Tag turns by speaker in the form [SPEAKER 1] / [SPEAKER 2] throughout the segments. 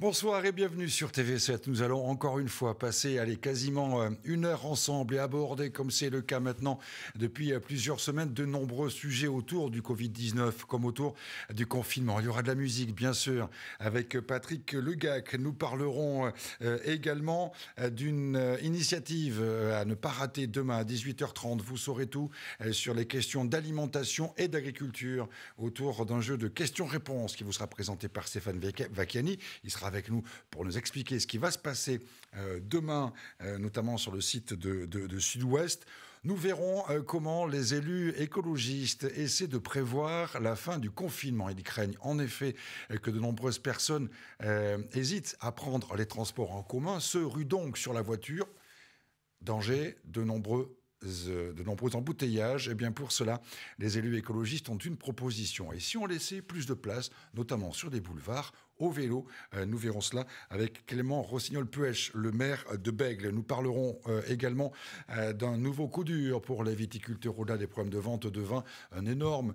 [SPEAKER 1] Bonsoir et bienvenue sur TV7. Nous allons encore une fois passer, allez, quasiment euh, une heure ensemble et aborder, comme c'est le cas maintenant depuis euh, plusieurs semaines, de nombreux sujets autour du Covid-19, comme autour du confinement. Il y aura de la musique, bien sûr, avec euh, Patrick Legac. Nous parlerons également d'une initiative à ne pas rater demain à 18h30. Vous saurez tout sur les questions d'alimentation et d'agriculture autour d'un jeu de questions-réponses qui vous sera présenté par Stéphane Vacchiani. Il sera avec nous pour nous expliquer ce qui va se passer euh, demain, euh, notamment sur le site de, Sud-Ouest. Nous verrons euh, comment les élus écologistes essaient de prévoir la fin du confinement. Ils craignent en effet que de nombreuses personnes hésitent à prendre les transports en commun, se ruent donc sur la voiture. Danger, de nombreux de nombreux embouteillages. Et eh bien pour cela, les élus écologistes ont une proposition. Et si on laissait plus de place, notamment sur des boulevards au vélo. Euh, nous verrons cela avec Clément Rossignol-Puech, le maire de Bègle. Nous parlerons euh, également euh, d'un nouveau coup dur pour les viticulture au-delà des problèmes de vente de vin. Un énorme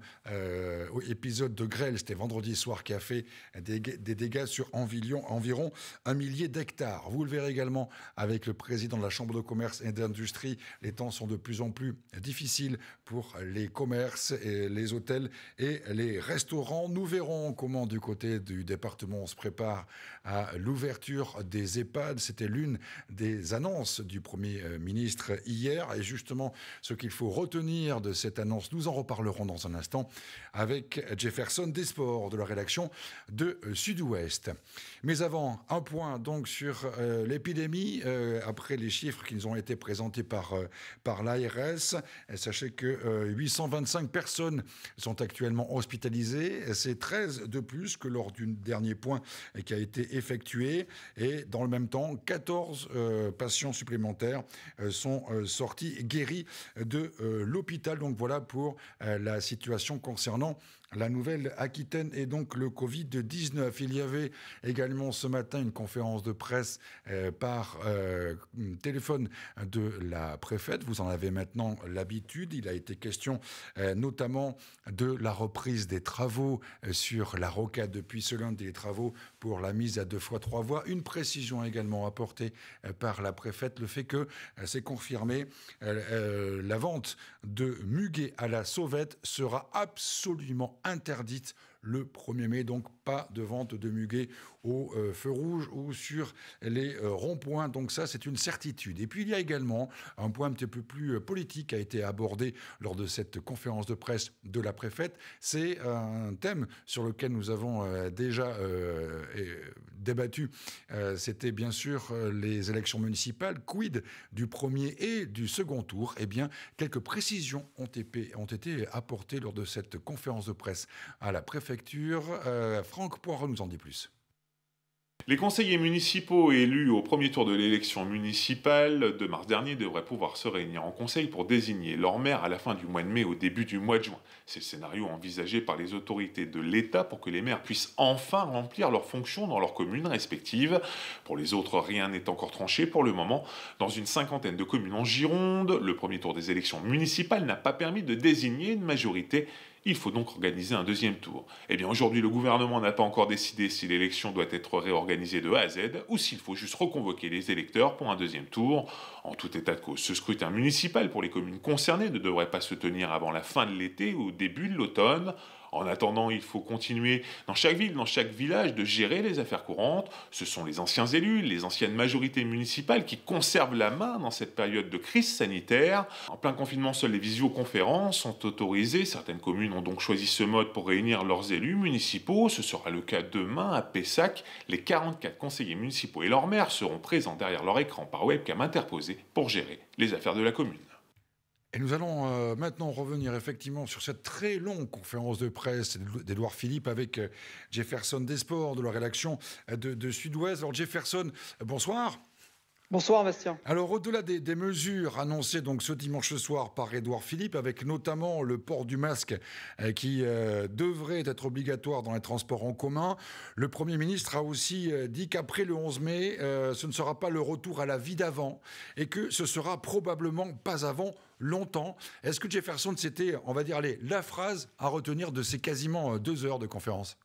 [SPEAKER 1] épisode de grêle, c'était vendredi soir, qui a fait des, dégâts sur environ, un millier d'hectares. Vous le verrez également avec le président de la Chambre de commerce et d'industrie. Les temps sont de plus en plus difficiles pour les commerces, et les hôtels et les restaurants. Nous verrons comment du côté du département on se prépare à l'ouverture des EHPAD. C'était l'une des annonces du Premier euh, ministre hier. Et justement, ce qu'il faut retenir de cette annonce, nous en reparlerons dans un instant avec Jefferson Desport de la rédaction de euh, Sud-Ouest. Mais avant, un point donc sur euh, l'épidémie, après les chiffres qui nous ont été présentés par, par l'ARS. Sachez que 825 personnes sont actuellement hospitalisées. C'est 13 de plus que lors du dernier qui a été effectué. Et dans le même temps, 14 euh, patients supplémentaires euh, sont euh, sortis guéris de l'hôpital. Donc voilà pour la situation concernant la Nouvelle-Aquitaine est donc le Covid-19. Il y avait également ce matin une conférence de presse euh, par euh, téléphone de la préfète. Vous en avez maintenant l'habitude. Il a été question euh, notamment de la reprise des travaux sur la rocade depuis ce lundi, les travaux pour la mise à deux fois trois voies. Une précision également apportée euh, par la préfète, le fait que euh, c'est confirmé, euh, la vente de muguet à la sauvette sera absolument interdite le 1er mai. Donc, pas de vente de muguet au euh, feu rouge ou sur les euh, ronds-points. Donc, ça, c'est une certitude. Et puis, il y a également un point un petit peu plus euh, politique qui a été abordé lors de cette conférence de presse de la préfète. C'est un thème sur lequel nous avons déjà débattu. C'était bien sûr les élections municipales. Quid du premier et du second tour Eh bien, quelques précisions ont été, ont été apportées lors de cette conférence de presse à la préfète euh, Franck Poirot nous en dit plus.
[SPEAKER 2] Les conseillers municipaux élus au premier tour de l'élection municipale de mars dernier devraient pouvoir se réunir en conseil pour désigner leur maire à la fin du mois de mai au début du mois de juin. C'est le scénario envisagé par les autorités de l'État pour que les maires puissent enfin remplir leurs fonctions dans leurs communes respectives. Pour les autres, rien n'est encore tranché pour le moment. Dans une cinquantaine de communes en Gironde, le premier tour des élections municipales n'a pas permis de désigner une majorité il faut donc organiser un deuxième tour. Eh bien aujourd'hui, le gouvernement n'a pas encore décidé si l'élection doit être réorganisée de A à Z ou s'il faut juste reconvoquer les électeurs pour un deuxième tour. En tout état de cause, ce scrutin municipal pour les communes concernées ne devrait pas se tenir avant la fin de l'été ou au début de l'automne. En attendant, il faut continuer dans chaque ville, dans chaque village, de gérer les affaires courantes. Ce sont les anciens élus, les anciennes majorités municipales qui conservent la main dans cette période de crise sanitaire. En plein confinement, seules les visioconférences sont autorisées. Certaines communes ont donc choisi ce mode pour réunir leurs élus municipaux. Ce sera le cas demain à Pessac. Les 44 conseillers municipaux et leurs maires seront présents derrière leur écran par webcam interposé pour gérer les affaires de la commune.
[SPEAKER 1] Et nous allons euh, maintenant revenir effectivement sur cette très longue conférence de presse d'Edouard Philippe avec euh, Jefferson Desport de la rédaction euh, de, de Sud-Ouest. Alors Jefferson, bonsoir. Bonsoir Bastien. Alors au-delà des, mesures annoncées donc ce dimanche soir par Édouard Philippe, avec notamment le port du masque euh, qui euh, devrait être obligatoire dans les transports en commun, le Premier ministre a aussi euh, dit qu'après le 11 mai, ce ne sera pas le retour à la vie d'avant et que ce sera probablement pas avant longtemps. Est-ce que Jefferson, c'était, on va dire, la phrase à retenir de ces quasiment deux heures de conférence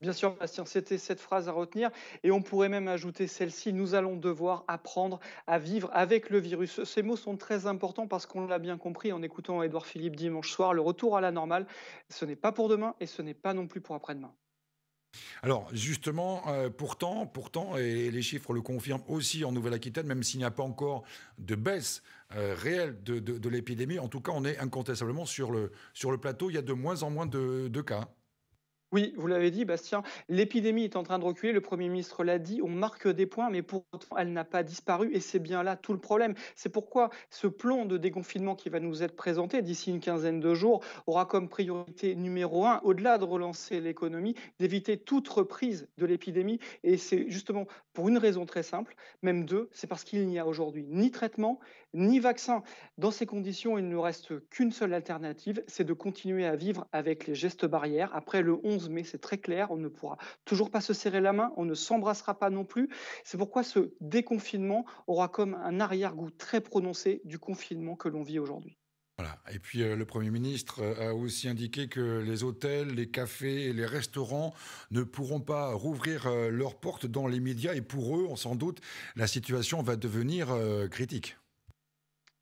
[SPEAKER 1] Bien sûr, Bastien, c'était cette phrase
[SPEAKER 3] à retenir. Et on pourrait même ajouter celle-ci, nous allons devoir apprendre à vivre avec le virus. Ces mots sont très importants parce qu'on l'a bien compris en écoutant Édouard Philippe dimanche soir, le retour à la normale, ce n'est pas pour demain et ce n'est pas non plus pour après-demain.
[SPEAKER 1] Alors justement, euh, pourtant, pourtant, et les chiffres le confirment aussi en Nouvelle-Aquitaine, même s'il n'y a pas encore de baisse euh, réelle de, de l'épidémie, en tout cas, on est incontestablement sur le, sur le plateau, il y a de moins en moins de, de cas. Oui, vous l'avez dit, Bastien, l'épidémie est en train de
[SPEAKER 3] reculer, le Premier ministre l'a dit, on marque des points, mais pourtant, elle n'a pas disparu, et c'est bien là tout le problème. C'est pourquoi ce plan de déconfinement qui va nous être présenté d'ici une quinzaine de jours aura comme priorité numéro un, au-delà de relancer l'économie, d'éviter toute reprise de l'épidémie, et c'est justement pour une raison très simple, même deux, c'est parce qu'il n'y a aujourd'hui ni traitement, ni vaccin. Dans ces conditions, il ne reste qu'une seule alternative, c'est de continuer à vivre avec les gestes barrières. Après le 11 mai, c'est très clair, on ne pourra toujours pas se serrer la main, on ne s'embrassera pas non plus. C'est pourquoi ce déconfinement aura comme un arrière-goût très prononcé du confinement que l'on vit aujourd'hui.
[SPEAKER 1] Et puis euh, le Premier ministre euh, a aussi indiqué que les hôtels, les cafés et les restaurants ne pourront pas rouvrir euh, leurs portes dans les médias et pour eux, on s'en doute, la situation va devenir critique.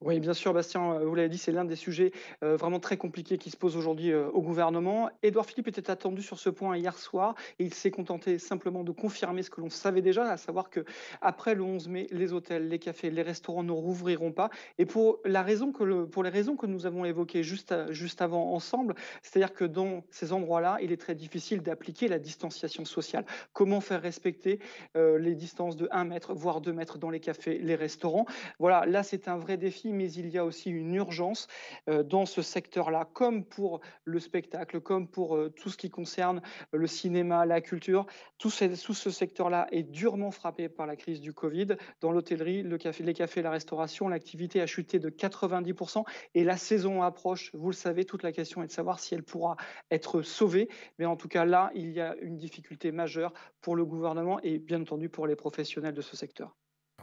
[SPEAKER 3] Oui, bien sûr, Bastien, euh, vous l'avez dit, c'est l'un des sujets euh, vraiment très compliqués qui se posent aujourd'hui euh, au gouvernement. Édouard Philippe était attendu sur ce point hier soir et il s'est contenté simplement de confirmer ce que l'on savait déjà, à savoir que après le 11 mai, les hôtels, les cafés, les restaurants ne rouvriront pas. Et pour, la raison que pour les raisons que nous avons évoquées juste, juste avant ensemble, c'est-à-dire que dans ces endroits-là, il est très difficile d'appliquer la distanciation sociale. Comment faire respecter les distances de 1 mètre, voire 2 mètres dans les cafés, les restaurants Voilà, là, c'est un vrai défi mais il y a aussi une urgence euh, dans ce secteur-là, comme pour le spectacle, comme pour euh, tout ce qui concerne le cinéma, la culture. Tout ce, secteur-là est durement frappé par la crise du Covid. Dans l'hôtellerie, le café, les cafés, la restauration, l'activité a chuté de 90% et la saison approche. Vous le savez, toute la question est de savoir si elle pourra être sauvée. Mais en tout cas, là, il y a une difficulté majeure pour le gouvernement et bien entendu pour les professionnels de ce secteur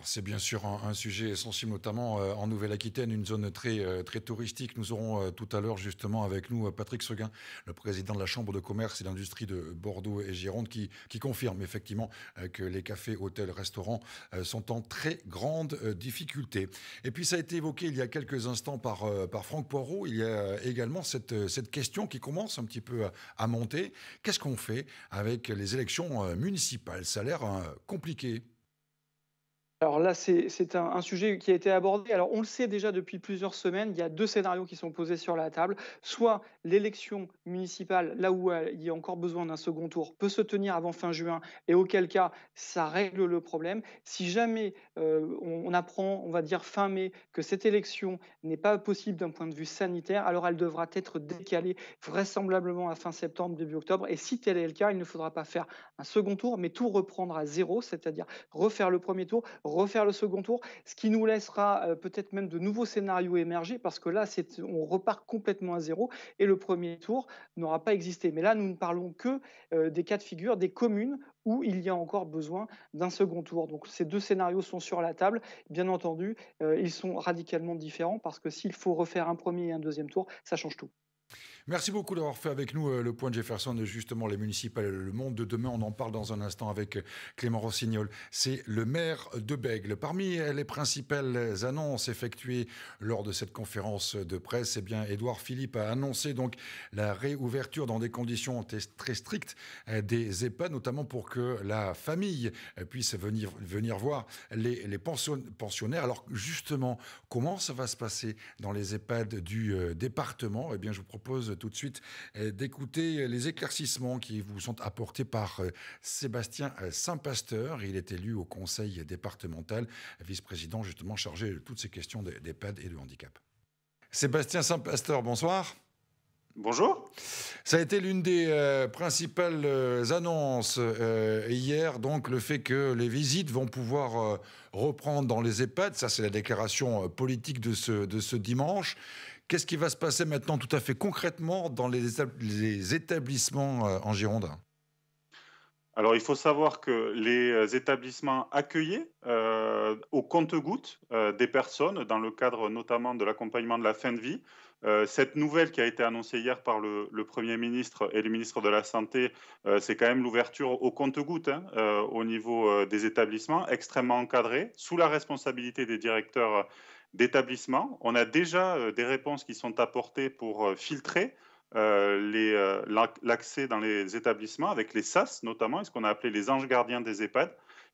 [SPEAKER 1] c'est bien sûr un, sujet sensible, notamment euh, en Nouvelle-Aquitaine, une zone très, euh, touristique. Nous aurons euh, tout à l'heure justement avec nous Patrick Seguin, le président de la Chambre de commerce et d'industrie de Bordeaux et Gironde, qui, confirme effectivement que les cafés, hôtels, restaurants sont en très grande difficulté. Et puis ça a été évoqué il y a quelques instants par, Franck Poirot. Il y a également cette, question qui commence un petit peu à monter. Qu'est-ce qu'on fait avec les élections municipales Ça a l'air compliqué.
[SPEAKER 3] Alors là, c'est un, sujet qui a été abordé. Alors on le sait déjà depuis plusieurs semaines, il y a deux scénarios qui sont posés sur la table. Soit l'élection municipale, là où euh, il y a encore besoin d'un second tour, peut se tenir avant fin juin, et auquel cas, ça règle le problème. Si jamais euh, on, on, apprend, on va dire fin mai, que cette élection n'est pas possible d'un point de vue sanitaire, alors elle devra être décalée vraisemblablement à fin septembre, début octobre. Et si tel est le cas, il ne faudra pas faire un second tour, mais tout reprendre à zéro, c'est-à-dire refaire le premier tour, refaire le second tour, ce qui nous laissera euh, peut-être même de nouveaux scénarios émerger parce que là, c'est, on repart complètement à zéro et le premier tour n'aura pas existé. Mais là, nous ne parlons que euh, des cas de figure des communes où il y a encore besoin d'un second tour. Donc ces deux scénarios sont sur la table. Bien entendu, euh, ils sont radicalement différents parce que s'il faut refaire un premier et un deuxième tour, ça change tout.
[SPEAKER 1] Merci beaucoup d'avoir fait avec nous euh, le point de Jefferson, justement, les municipales et le monde de demain. On en parle dans un instant avec euh, Clément Rossignol. C'est le maire de Bègle. Parmi euh, les principales annonces effectuées lors de cette conférence de presse, eh bien, Édouard Philippe a annoncé donc la réouverture dans des conditions très strictes des EHPAD, notamment pour que la famille puisse venir, voir les, pensionnaires. Alors, justement, comment ça va se passer dans les EHPAD du département eh bien, je vous propose tout de suite euh, d'écouter euh, les éclaircissements qui vous sont apportés par euh, Sébastien Saint-Pasteur. Il est élu au conseil départemental, vice-président justement chargé de toutes ces questions d'EHPAD et de handicap. Sébastien Saint-Pasteur, bonsoir. Bonjour. Ça a été l'une des principales annonces hier, donc le fait que les visites vont pouvoir reprendre dans les EHPAD. Ça, c'est la déclaration politique de ce, de ce dimanche. Qu'est-ce qui va se passer maintenant tout à fait concrètement dans les établissements euh, en Gironde
[SPEAKER 4] alors, il faut savoir que les euh, établissements accueillaient euh, au compte goutte des personnes, dans le cadre notamment de l'accompagnement de la fin de vie, cette nouvelle qui a été annoncée hier par le, Premier ministre et le ministre de la Santé, c'est quand même l'ouverture au compte goutte hein, au niveau des établissements, extrêmement encadrés, sous la responsabilité des directeurs d'établissements. On a déjà euh, des réponses qui sont apportées pour euh, filtrer euh, l'accès dans les établissements avec les SAS notamment, ce qu'on a appelé les anges gardiens des EHPAD.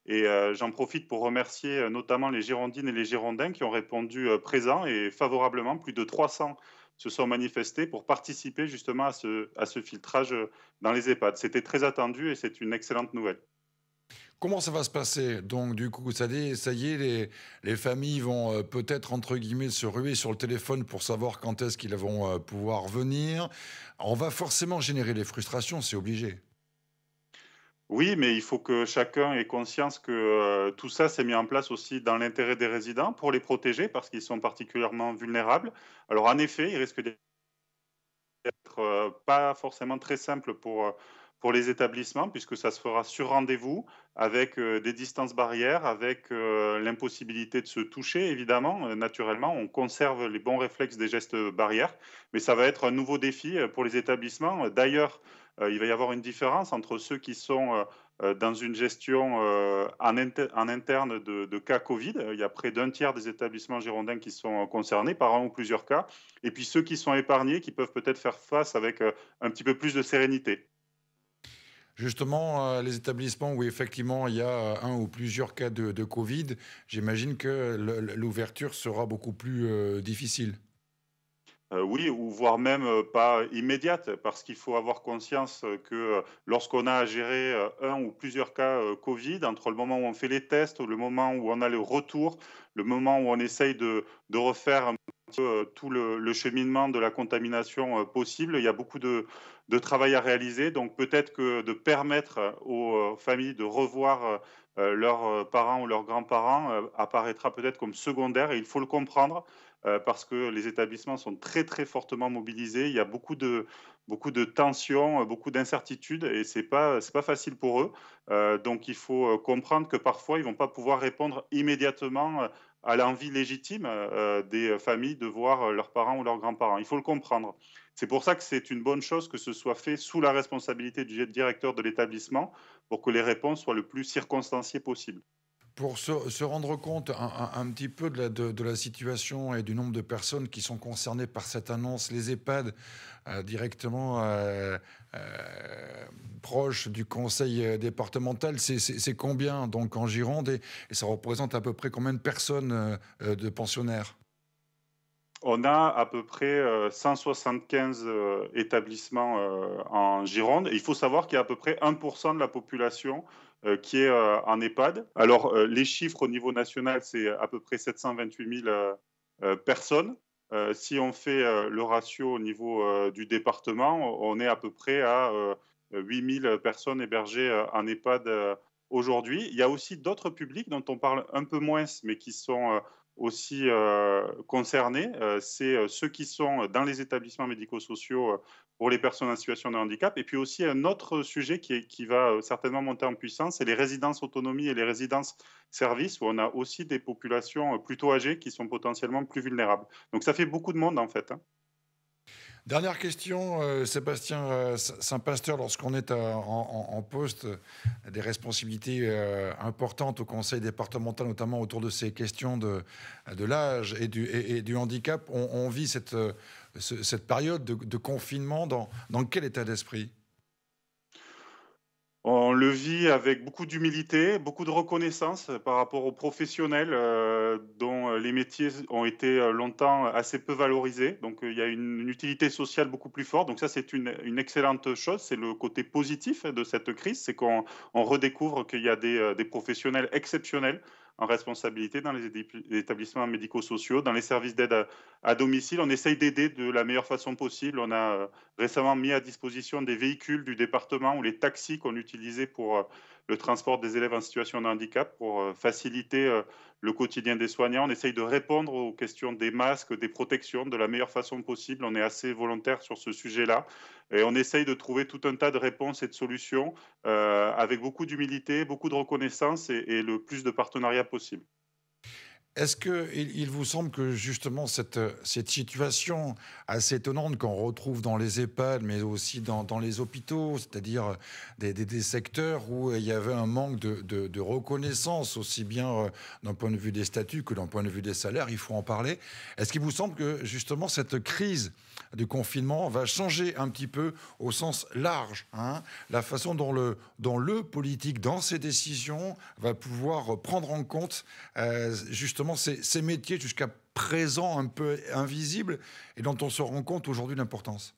[SPEAKER 4] Et j'en profite pour remercier notamment les Girondines et les Girondins qui ont répondu présents et favorablement. Plus de 300 se sont manifestés pour participer justement à ce, à ce filtrage dans les EHPAD. C'était très attendu et c'est une excellente nouvelle.
[SPEAKER 1] Comment ça va se passer Donc, du coup, ça y ça y est les, familles vont euh, peut-être, entre guillemets, se ruer sur le téléphone pour savoir quand est-ce qu'ils vont euh, pouvoir venir. On va forcément générer des frustrations, c'est obligé.
[SPEAKER 4] Oui, mais il faut que chacun ait conscience que euh, tout ça s'est mis en place aussi dans l'intérêt des résidents pour les protéger parce qu'ils sont particulièrement vulnérables. Alors en effet, il risque d'être pas forcément très simple pour pour les établissements, puisque ça se fera sur rendez-vous, avec euh, des distances barrières, avec euh, l'impossibilité de se toucher, évidemment. Euh, naturellement, on conserve les bons réflexes des gestes barrières, mais ça va être un nouveau défi pour les établissements. D'ailleurs, il va y avoir une différence entre ceux qui sont dans une gestion en, interne de, de, cas Covid. Il y a près d'un tiers des établissements girondins qui sont concernés par un ou plusieurs cas. Et puis ceux qui sont épargnés, qui peuvent peut-être faire face avec un petit peu plus de sérénité
[SPEAKER 1] justement euh, les établissements où effectivement il y a euh, un ou plusieurs cas de, Covid, j'imagine que l'ouverture sera beaucoup plus euh, difficile.
[SPEAKER 4] oui, ou voire même pas immédiate, parce qu'il faut avoir conscience que lorsqu'on a à gérer un ou plusieurs cas Covid, entre le moment où on fait les tests, le moment où on a le retour, le moment où on essaye de, refaire euh, tout le, cheminement de la contamination euh, possible. Il y a beaucoup de, travail à réaliser. Donc peut-être que de permettre euh, aux familles de revoir leurs parents ou leurs grands-parents apparaîtra peut-être comme secondaire et il faut le comprendre parce que les établissements sont très très fortement mobilisés. Il y a beaucoup de, beaucoup de tensions, beaucoup d'incertitudes et ce n'est pas, pas facile pour eux. donc il faut comprendre que parfois ils ne vont pas pouvoir répondre immédiatement à l'envie légitime euh, des familles de voir euh, leurs parents ou leurs grands-parents. Il faut le comprendre. C'est pour ça que c'est une bonne chose que ce soit fait sous la responsabilité du directeur de l'établissement pour que les réponses soient le plus circonstanciées possible
[SPEAKER 1] pour se, rendre compte un, petit peu de la, situation et du nombre de personnes qui sont concernées par cette annonce, les EHPAD euh, directement euh, euh, proches du conseil départemental, c'est combien donc en Gironde et, ça représente à peu près combien de personnes de pensionnaires
[SPEAKER 4] on a à peu près 175 établissements en Gironde. il faut savoir qu'il y a à peu près 1% de la population euh, qui est en euh, EHPAD. Alors, euh, les chiffres au niveau national, c'est à peu près 728 000 personnes. si on fait le ratio au niveau du département, on est à peu près à 8 000 personnes hébergées en EHPAD aujourd'hui. Il y a aussi d'autres publics dont on parle un peu moins, mais qui sont aussi concernés. C'est ceux qui sont dans les établissements médico-sociaux pour les personnes en situation de handicap. Et puis aussi un autre sujet qui, va euh, certainement monter en puissance, c'est les résidences autonomie et les résidences services, où on a aussi des populations euh, plutôt âgées qui sont potentiellement plus vulnérables. Donc ça fait beaucoup de monde en fait. Hein.
[SPEAKER 1] Dernière question, euh, Sébastien euh, Saint-Pasteur, lorsqu'on est euh, en, poste, des responsabilités importantes au Conseil départemental, notamment autour de ces questions de, de l'âge et du, handicap, on, vit cette, cette période de, confinement dans, dans, quel état d'esprit
[SPEAKER 4] on le vit avec beaucoup d'humilité, beaucoup de reconnaissance par rapport aux professionnels dont euh, les métiers ont été euh, longtemps euh, assez peu valorisés. Donc, il y a une, utilité sociale beaucoup plus forte. Donc, ça, c'est une, excellente chose. C'est le côté positif hein, de cette crise. C'est qu'on redécouvre qu'il y a des, professionnels exceptionnels en responsabilité dans les établissements médico-sociaux, dans les services d'aide à, à, domicile. On essaye d'aider de la meilleure façon possible. On a récemment mis à disposition des véhicules du département ou les taxis qu'on utilisait pour, le transport des élèves en situation de handicap pour euh, faciliter euh, le quotidien des soignants. On essaye de répondre aux questions des masques, des protections de la meilleure façon possible. On est assez volontaire sur ce sujet-là. Et on essaye de trouver tout un tas de réponses et de solutions euh, avec beaucoup d'humilité, beaucoup de reconnaissance et, le plus de partenariats possible.
[SPEAKER 1] Est-ce qu'il vous semble que justement cette, situation assez étonnante qu'on retrouve dans les EHPAD, mais aussi dans, les hôpitaux, c'est-à-dire des, secteurs où il y avait un manque de, de reconnaissance, aussi bien euh, d'un point de vue des statuts que d'un point de vue des salaires, il faut en parler. Est-ce qu'il vous semble que justement cette crise du confinement va changer un petit peu au sens large hein. la façon dont le, politique, dans ses décisions, va pouvoir prendre en compte euh, justement ces, métiers jusqu'à présent un peu invisibles et dont on se rend compte aujourd'hui l'importance.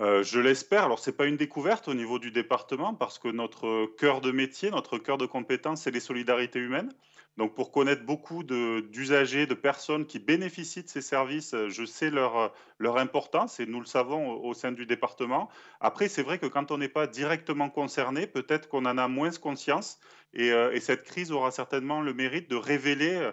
[SPEAKER 4] Euh, je l'espère. Alors, ce n'est pas une découverte au niveau du département, parce que notre cœur de métier, notre cœur de compétence, c'est les solidarités humaines. Donc pour connaître beaucoup d'usagers, de, personnes qui bénéficient de ces services, euh, je sais leur, euh, leur importance et nous le savons au, sein du département. Après, c'est vrai que quand on n'est pas directement concerné, peut-être qu'on en a moins conscience et, euh, cette crise aura certainement le mérite de révéler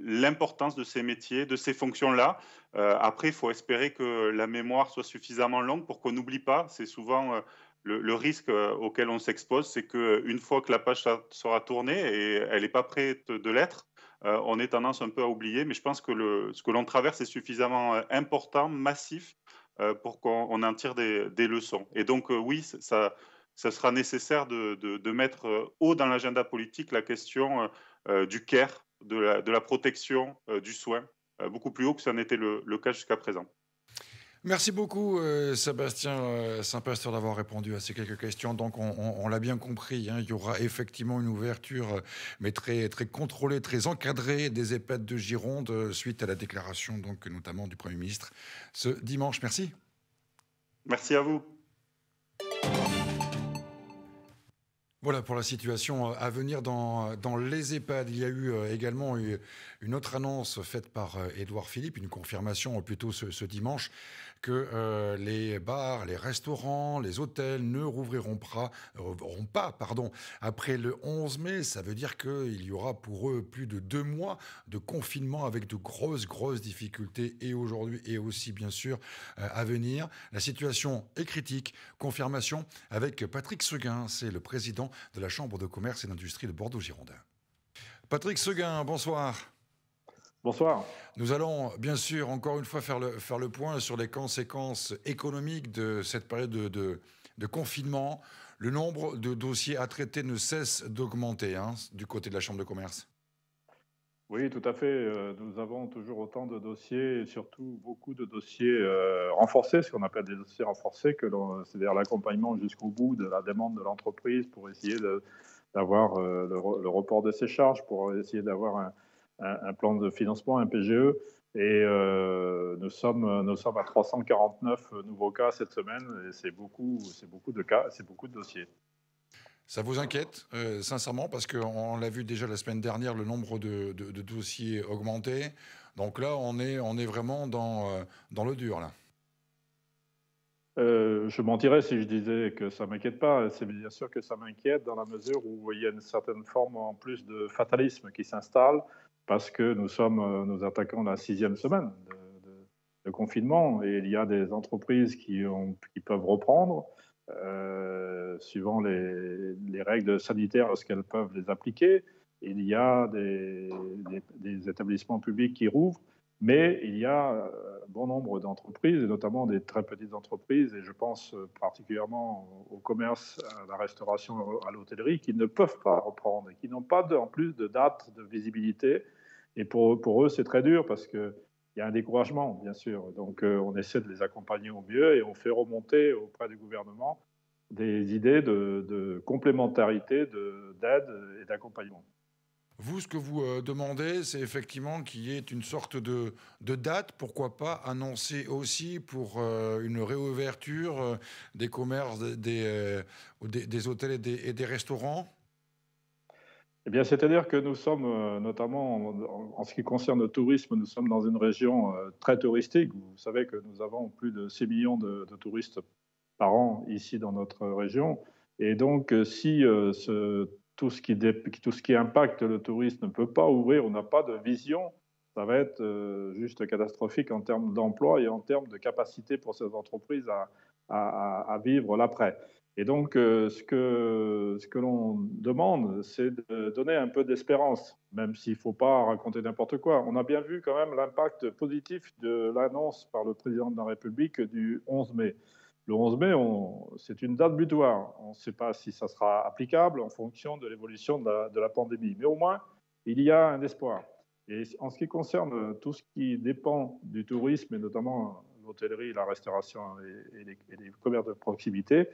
[SPEAKER 4] l'importance de ces métiers, de ces fonctions-là. après, il faut espérer que la mémoire soit suffisamment longue pour qu'on n'oublie pas. C'est souvent le, risque euh, auquel on s'expose, c'est qu'une euh, fois que la page sera tournée, et elle n'est pas prête de l'être, euh, on est tendance un peu à oublier, mais je pense que ce que l'on traverse est suffisamment important, massif, pour qu'on en tire des, leçons. Et donc, oui, ça, sera nécessaire de, mettre haut dans l'agenda politique la question du care, de la, protection, du soin, beaucoup plus haut que ça n'était le cas jusqu'à présent.
[SPEAKER 1] Merci beaucoup, euh, Sébastien euh, Saint-Pasteur, d'avoir répondu à ces quelques questions. Donc, on, l'a bien compris, hein, il y aura effectivement une ouverture, euh, mais très, très contrôlée, très encadrée des EHPAD de Gironde, suite à la déclaration, donc, notamment du Premier ministre, ce dimanche. Merci. Merci à vous. Voilà pour la situation à venir dans, les EHPAD. Il y a eu également une autre annonce faite par Édouard Philippe, une confirmation plutôt ce, ce dimanche que euh, les bars, les restaurants, les hôtels ne rouvriront pas, pas pardon, après le 11 mai. Ça veut dire qu'il y aura pour eux plus de deux mois de confinement avec de grosses, grosses difficultés et aujourd'hui et aussi bien sûr euh, à venir. La situation est critique. Confirmation avec Patrick Seguin, c'est le président de la Chambre de commerce et d'industrie de bordeaux girondins Patrick Seguin, bonsoir. Bonsoir. Nous allons bien sûr encore une fois faire le, faire le point sur les conséquences économiques de cette période de, de, confinement. Le nombre de dossiers à traiter ne cesse d'augmenter hein, du côté de la Chambre de commerce.
[SPEAKER 5] Oui, tout à fait. Euh, nous avons toujours autant de dossiers et surtout beaucoup de dossiers
[SPEAKER 1] euh, renforcés, ce qu'on
[SPEAKER 5] appelle des dossiers renforcés, c'est-à-dire l'accompagnement jusqu'au bout de la demande de l'entreprise pour essayer d'avoir euh, le, le, report de ses charges, pour essayer d'avoir un, un, plan de financement, un PGE. Et euh, nous, sommes, nous à 349 nouveaux cas cette semaine. Et c'est beaucoup, c'est beaucoup de cas, c'est beaucoup de dossiers.
[SPEAKER 1] Ça vous inquiète, euh, sincèrement, parce qu'on l'a vu déjà la semaine dernière, le nombre de, dossiers augmenté. Donc là, on est, on est vraiment dans, euh, le dur. Là.
[SPEAKER 5] je mentirais si je disais que ça ne m'inquiète pas. C'est bien sûr que ça m'inquiète dans la mesure où il y a une certaine forme en plus de fatalisme qui s'installe parce que nous sommes, euh, nous attaquons la sixième semaine de, confinement et il y a des entreprises qui, ont, qui peuvent reprendre euh, suivant les, les, règles sanitaires qu'elles peuvent les appliquer. Il y a des, des établissements publics qui rouvrent. Mais il y a euh, bon nombre d'entreprises, et notamment des très petites entreprises, et je pense euh, particulièrement au commerce, à la restauration, à l'hôtellerie, qui ne peuvent pas reprendre et qui n'ont pas en plus de date de visibilité. Et pour, eux, c'est très dur parce qu'il y a un découragement, bien sûr. Donc euh, on essaie de les accompagner au mieux et on fait remonter auprès du gouvernement des idées de, complémentarité, d'aide et d'accompagnement.
[SPEAKER 1] Vous, ce que vous euh, demandez, c'est effectivement qu'il y ait une sorte de, date, pourquoi pas annoncer aussi pour euh, une réouverture euh, des commerces, des, des, hôtels et des, restaurants
[SPEAKER 5] eh bien, c'est-à-dire que nous sommes, notamment en, ce qui concerne le tourisme, nous sommes dans une région très touristique. Vous savez que nous avons plus de 6 millions de, de touristes par an ici dans notre région. Et donc, si ce tout ce qui, tout ce qui impacte le tourisme ne peut pas ouvrir, on n'a pas de vision, ça va être euh, juste catastrophique en termes d'emploi et en termes de capacité pour ces entreprises à, vivre l'après. Et donc, euh, ce que, ce que l'on demande, c'est de donner un peu d'espérance, même s'il ne faut pas raconter n'importe quoi. On a bien vu quand même l'impact positif de l'annonce par le président de la République du 11 mai. Le 11 mai, c'est une date butoir. On ne sait pas si ça sera applicable en fonction de l'évolution de, la pandémie. Mais au moins, il y a un espoir. Et en ce qui concerne tout ce qui dépend du tourisme, et notamment l'hôtellerie, la restauration et, les, commerces de proximité,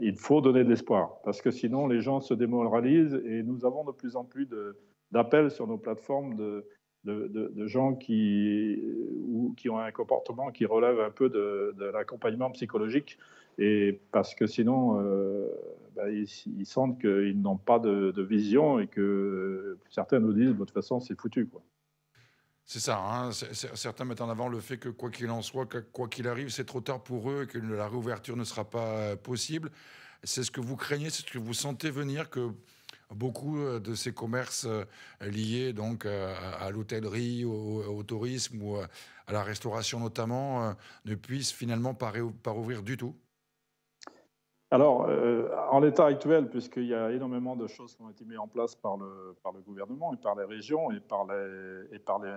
[SPEAKER 5] il faut donner de l'espoir. Parce que sinon, les gens se démoralisent et nous avons de plus en plus d'appels sur nos plateformes de, de, gens qui, euh, ou, qui ont un comportement qui relève un peu de, l'accompagnement psychologique, et parce que sinon, euh, ben, ils, sentent qu'ils n'ont pas de, vision et que certains nous disent, de toute façon, c'est foutu. Quoi.
[SPEAKER 1] C'est ça. Hein. Certains mettent en avant le fait que quoi qu'il en soit, quoi qu'il arrive, c'est trop tard pour eux et que la réouverture ne sera pas possible. C'est ce que vous craignez, c'est ce que vous sentez venir, que beaucoup euh, de ces commerces euh, liés donc euh, à l'hôtellerie, au, tourisme ou à la restauration notamment ne puissent finalement pas, pas rouvrir du tout
[SPEAKER 5] alors, euh, en l'état actuel, puisqu'il y a énormément de choses qui ont été mises en place par le, par le gouvernement et par les régions et par les, et par les,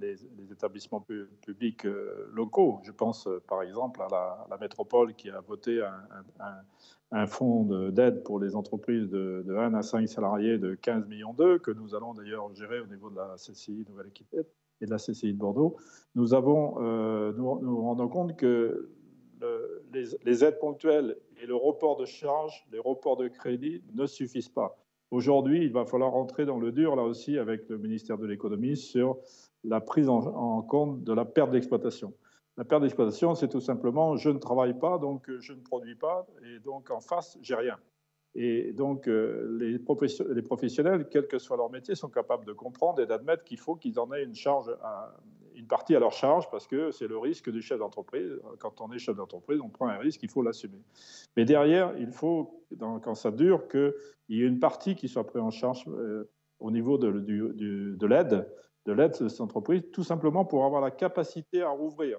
[SPEAKER 5] les, établissements publics euh, locaux, je pense euh, par exemple à la, métropole qui a voté un, un, fonds d'aide pour les entreprises de, 1 à 5 salariés de 15 millions d'euros, que nous allons d'ailleurs gérer au niveau de la CCI Nouvelle-Aquitaine et de la CCI de Bordeaux. Nous avons, nous, rendons compte que les, les aides ponctuelles et le report de charges, les reports de crédit ne suffisent pas. Aujourd'hui, il va falloir rentrer dans le dur, là aussi, avec le ministère de l'économie, sur la prise en, compte de la perte d'exploitation. La perte d'exploitation, c'est tout simplement je ne travaille pas, donc euh, je ne produis pas, et donc en face, j'ai rien. Et donc, euh, les, professionnels, quel que soit leur métier, sont capables de comprendre et d'admettre qu'il faut qu'ils en aient une charge à, une partie à leur charge parce que c'est le risque du chef d'entreprise. Quand on est chef d'entreprise, on prend un risque, il faut l'assumer. Mais derrière, il faut, quand ça dure, qu'il y ait une partie qui soit prise en charge euh, au niveau de, l'aide de l'aide de cette entreprise, tout simplement pour avoir la capacité à rouvrir.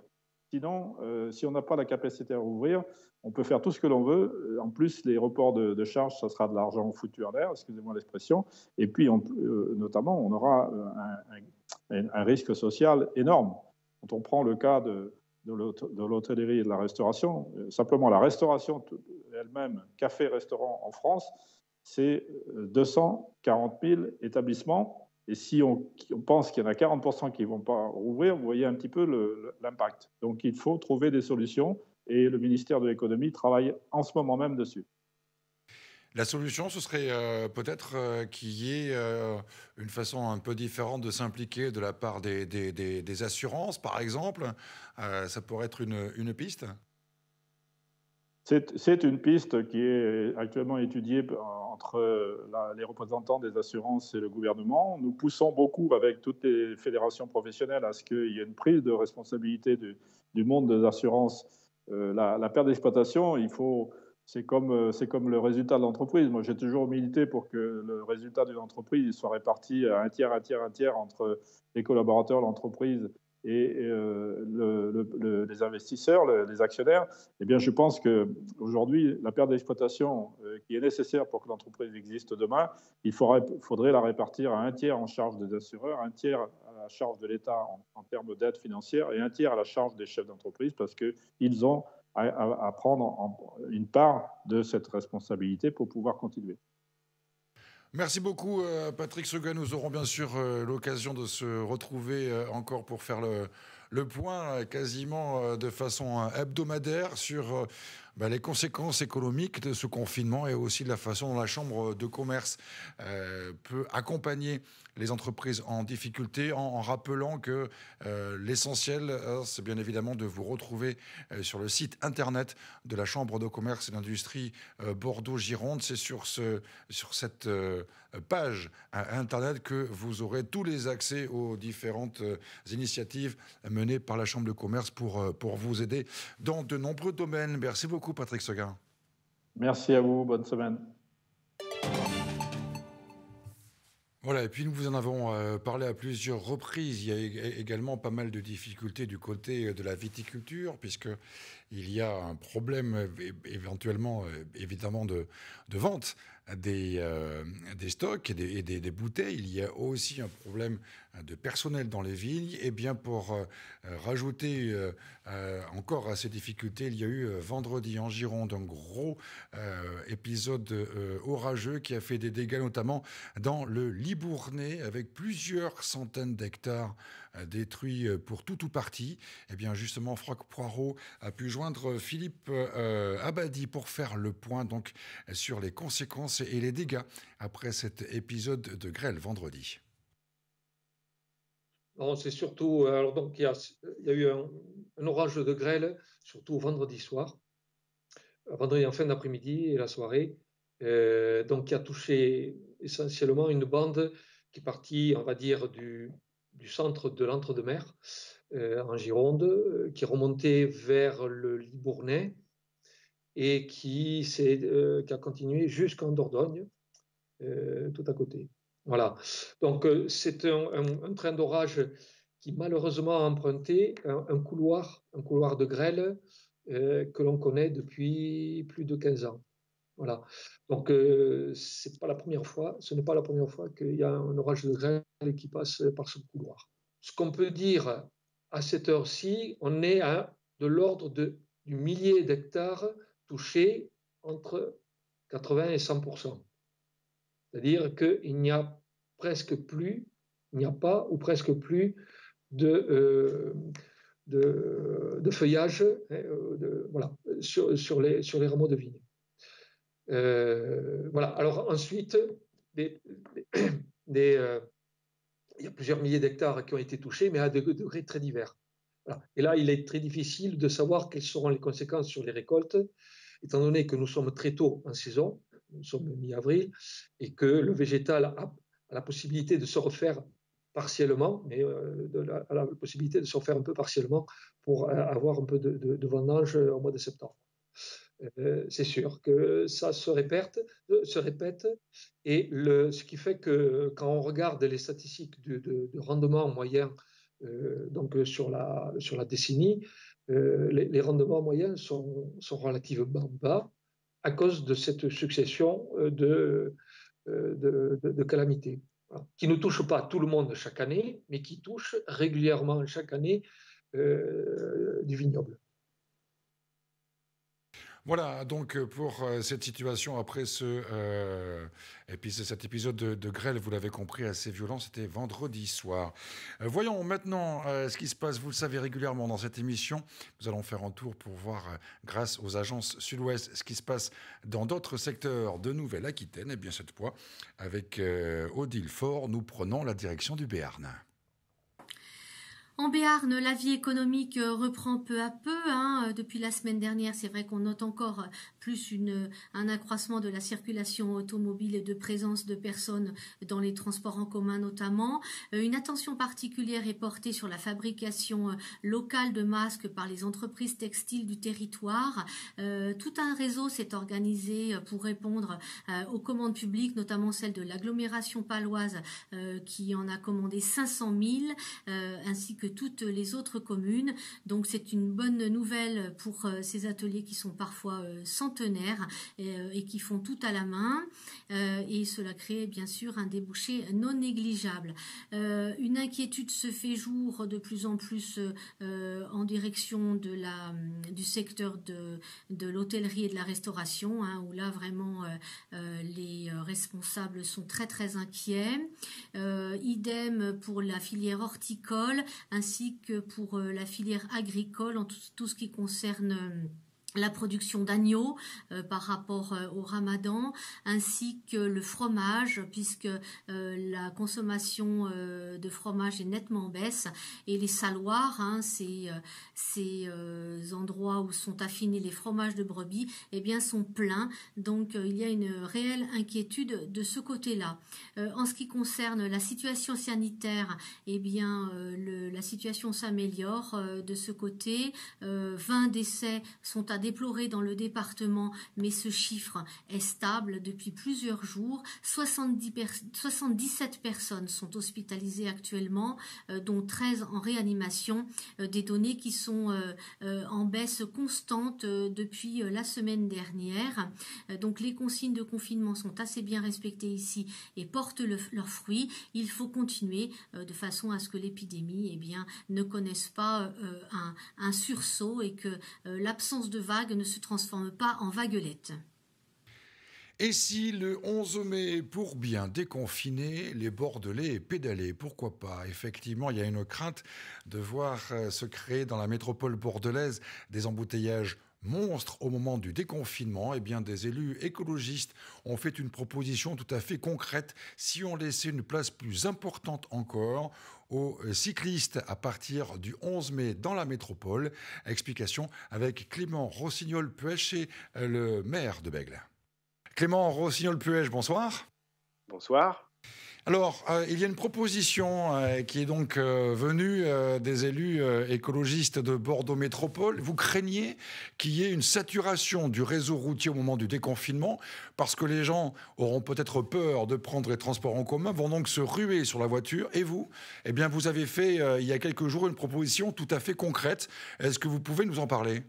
[SPEAKER 5] Sinon, euh, si on n'a pas la capacité à rouvrir, on peut faire tout ce que l'on veut. Euh, en plus, les reports de, charges, ça sera de l'argent foutu à l'air, excusez-moi l'expression. Et puis, on, euh, notamment, on aura un, risque social énorme. Quand on prend le cas de, de l'hôtellerie et de la restauration, simplement la restauration elle-même, café-restaurant en France, c'est 240 000 établissements et si on, pense qu'il y en a 40% qui ne vont pas rouvrir, vous voyez un petit peu l'impact. Donc il faut trouver des solutions et le ministère de l'économie travaille en ce moment même dessus.
[SPEAKER 1] La solution, ce serait euh, peut-être euh, qu'il y ait euh, une façon un peu différente de s'impliquer de la part des, des assurances, par exemple. ça pourrait être une, une piste
[SPEAKER 5] c'est une piste qui est actuellement étudiée entre euh, les représentants des assurances et le gouvernement. Nous poussons beaucoup avec toutes les fédérations professionnelles à ce qu'il y ait une prise de responsabilité du, monde des assurances. Euh, la, perte d'exploitation, c'est comme, euh, comme le résultat de l'entreprise. Moi, j'ai toujours milité pour que le résultat d'une entreprise soit réparti à un tiers, un tiers, un tiers entre les collaborateurs, de l'entreprise et euh, les investisseurs, les actionnaires, eh bien, je pense qu'aujourd'hui, la perte d'exploitation euh, qui est nécessaire pour que l'entreprise existe demain, il faudrait, faudrait, la répartir à un tiers en charge des assureurs, un tiers à la charge de l'État en, termes d'aide financière et un tiers à la charge des chefs d'entreprise parce qu'ils ont à, prendre une part de cette responsabilité pour pouvoir continuer.
[SPEAKER 1] Merci beaucoup euh, Patrick Seguin. Nous aurons bien sûr euh, l'occasion de se retrouver euh, encore pour faire le, le point quasiment de façon hebdomadaire sur ben, les conséquences économiques de ce confinement et aussi de la façon dont la Chambre de commerce euh, peut accompagner les entreprises en difficulté en, rappelant que euh, l'essentiel, hein, c'est bien évidemment de vous retrouver euh, sur le site internet de la Chambre de commerce et d'industrie Bordeaux-Gironde. C'est sur, ce, sur cette euh, page Internet que vous aurez tous les accès aux différentes euh, initiatives menées par la Chambre de commerce pour, euh, pour vous aider dans de nombreux domaines. Merci beaucoup, Patrick Seguin. Merci à vous. Bonne semaine. Voilà, et puis nous vous en avons parlé à plusieurs reprises. Il y a également pas mal de difficultés du côté de la viticulture, puisque il y a un problème éventuellement, évidemment, de, de vente euh, des, stocks et, des, bouteilles. Il y a aussi un problème hein, de personnel dans les villes. Et eh bien pour euh, rajouter euh, encore à ces difficultés, il y a eu vendredi en Gironde un gros épisode orageux qui a fait des dégâts notamment dans le Libournais avec plusieurs centaines d'hectares détruit euh, pour tout ou partie, et eh bien justement, Franck Poirot a pu joindre Philippe euh, Abadi pour faire le point donc sur les conséquences et les dégâts après cet épisode de grêle vendredi.
[SPEAKER 6] C'est surtout euh, alors donc il y a, eu un, orage de grêle surtout vendredi soir, vendredi en fin d'après-midi et la soirée, donc qui a touché essentiellement une bande qui est partie, on va dire, du, du centre de lentre deux mer euh, en Gironde, euh, qui remontait vers le Libournais et qui, euh, a continué jusqu'en Dordogne, tout à côté. Voilà. Donc c'est un, train d'orage qui malheureusement a emprunté un, un couloir, un couloir de grêle que l'on connaît depuis plus de 15 ans. Voilà. Donc, euh, c'est pas la première fois, ce n'est pas la première fois qu'il y a un orage de grêle qui passe par ce couloir. Ce qu'on peut dire à cette heure-ci, on est à de l'ordre de, du millier d'hectares touchés entre 80 et 100 C'est-à-dire qu'il n'y a presque plus, il n'y a pas ou presque plus de, euh, feuillage hein, euh, sur, les, sur les rameaux de vigne. Euh, voilà. Alors ensuite, euh, il y a plusieurs milliers d'hectares qui ont été touchés, mais à des degrés très divers. Et là, il est très difficile de savoir quelles seront les conséquences sur les récoltes, étant donné que nous sommes très tôt en saison, nous sommes mi-avril, et que le végétal a la possibilité de se refaire partiellement, mais euh, a la, possibilité de se refaire un peu partiellement pour avoir un peu de, de, de vendange au mois de septembre. Euh, c'est sûr que ça se répète, euh, se répète et ce qui fait que quand on regarde les statistiques de, rendement moyen euh, donc sur la, sur la décennie, les, rendements moyens sont, relativement bas à cause de cette succession de, de, calamités qui ne touchent pas tout le monde chaque année, mais qui touchent régulièrement chaque année du vignoble.
[SPEAKER 1] Voilà, donc euh, pour euh, cette situation après ce euh, cet épisode de, grêle, vous l'avez compris, assez violent, c'était vendredi soir. voyons maintenant ce qui se passe, vous le savez régulièrement dans cette émission, nous allons faire un tour pour voir, grâce aux agences sud-ouest, ce qui se passe dans d'autres secteurs de Nouvelle-Aquitaine. Et eh bien cette fois, avec Odile Fort, nous prenons la direction du Béarn.
[SPEAKER 7] En Béarn, la vie économique euh, reprend peu à peu. Hein. Euh, depuis la semaine dernière, c'est vrai qu'on note encore euh, plus un accroissement de la circulation automobile et de présence de personnes dans les transports en commun notamment. Une attention particulière est portée sur la fabrication locale de masques par les entreprises textiles du territoire. tout un réseau s'est organisé pour répondre aux commandes publiques, notamment celle de l'agglomération paloise qui en a commandé 500 000, ainsi que toutes les autres communes. Donc c'est une bonne nouvelle pour euh, ces ateliers qui sont parfois euh, centenaires euh, et, qui font tout à la main. et cela crée bien sûr un débouché non négligeable. une inquiétude se fait jour de plus en plus en direction de la, du secteur de, de l'hôtellerie et de la restauration, hein, où là vraiment les responsables sont très très inquiets. idem pour la filière horticole ainsi que pour euh, la filière agricole en tout, ce qui concerne euh, la production d'agneaux euh, par rapport euh, au ramadan, ainsi que le fromage, puisque euh, la consommation de fromage est nettement en baisse, et les saloirs, hein, ces, endroits où sont affinés les fromages de brebis, eh bien, sont pleins. Donc, il y a une réelle inquiétude de ce côté-là. en ce qui concerne la situation sanitaire, eh bien, la situation s'améliore de ce côté. 20 décès sont à déploré dans le département, mais ce chiffre est stable depuis plusieurs jours. 77 personnes sont hospitalisées actuellement, euh, dont 13 en réanimation, euh, des données qui sont euh, en baisse constante depuis la semaine dernière. donc les consignes de confinement sont assez bien respectées ici et portent leurs fruits. Il faut continuer de façon à ce que l'épidémie eh bien, ne connaisse pas un sursaut et que l'absence de vague ne se transforme pas en vaguelette.
[SPEAKER 1] Et si le 11 mai, pour bien déconfiner, les Bordelais pédalaient Pourquoi pas Effectivement, il y a une crainte de voir euh, se créer dans la métropole bordelaise des embouteillages monstres au moment du déconfinement, eh bien des élus écologistes ont fait une proposition tout à fait concrète. Si on laissait une place plus importante encore aux cyclistes à partir du 11 mai dans la métropole. Explication avec Clément Rossignol-Puech, euh, le maire de Bègle. Clément Rossignol-Puech, bonsoir. Bonsoir. Alors, euh, il y a une proposition euh, qui est donc euh, venue des élus écologistes de Bordeaux Métropole. Vous craignez qu'il y ait une saturation du réseau routier au moment du déconfinement parce que les gens auront peut-être peur de prendre les transports en commun, vont donc se ruer sur la voiture. Et vous eh bien, vous avez fait il y a quelques jours une proposition tout à fait concrète. Est-ce que vous pouvez nous en parler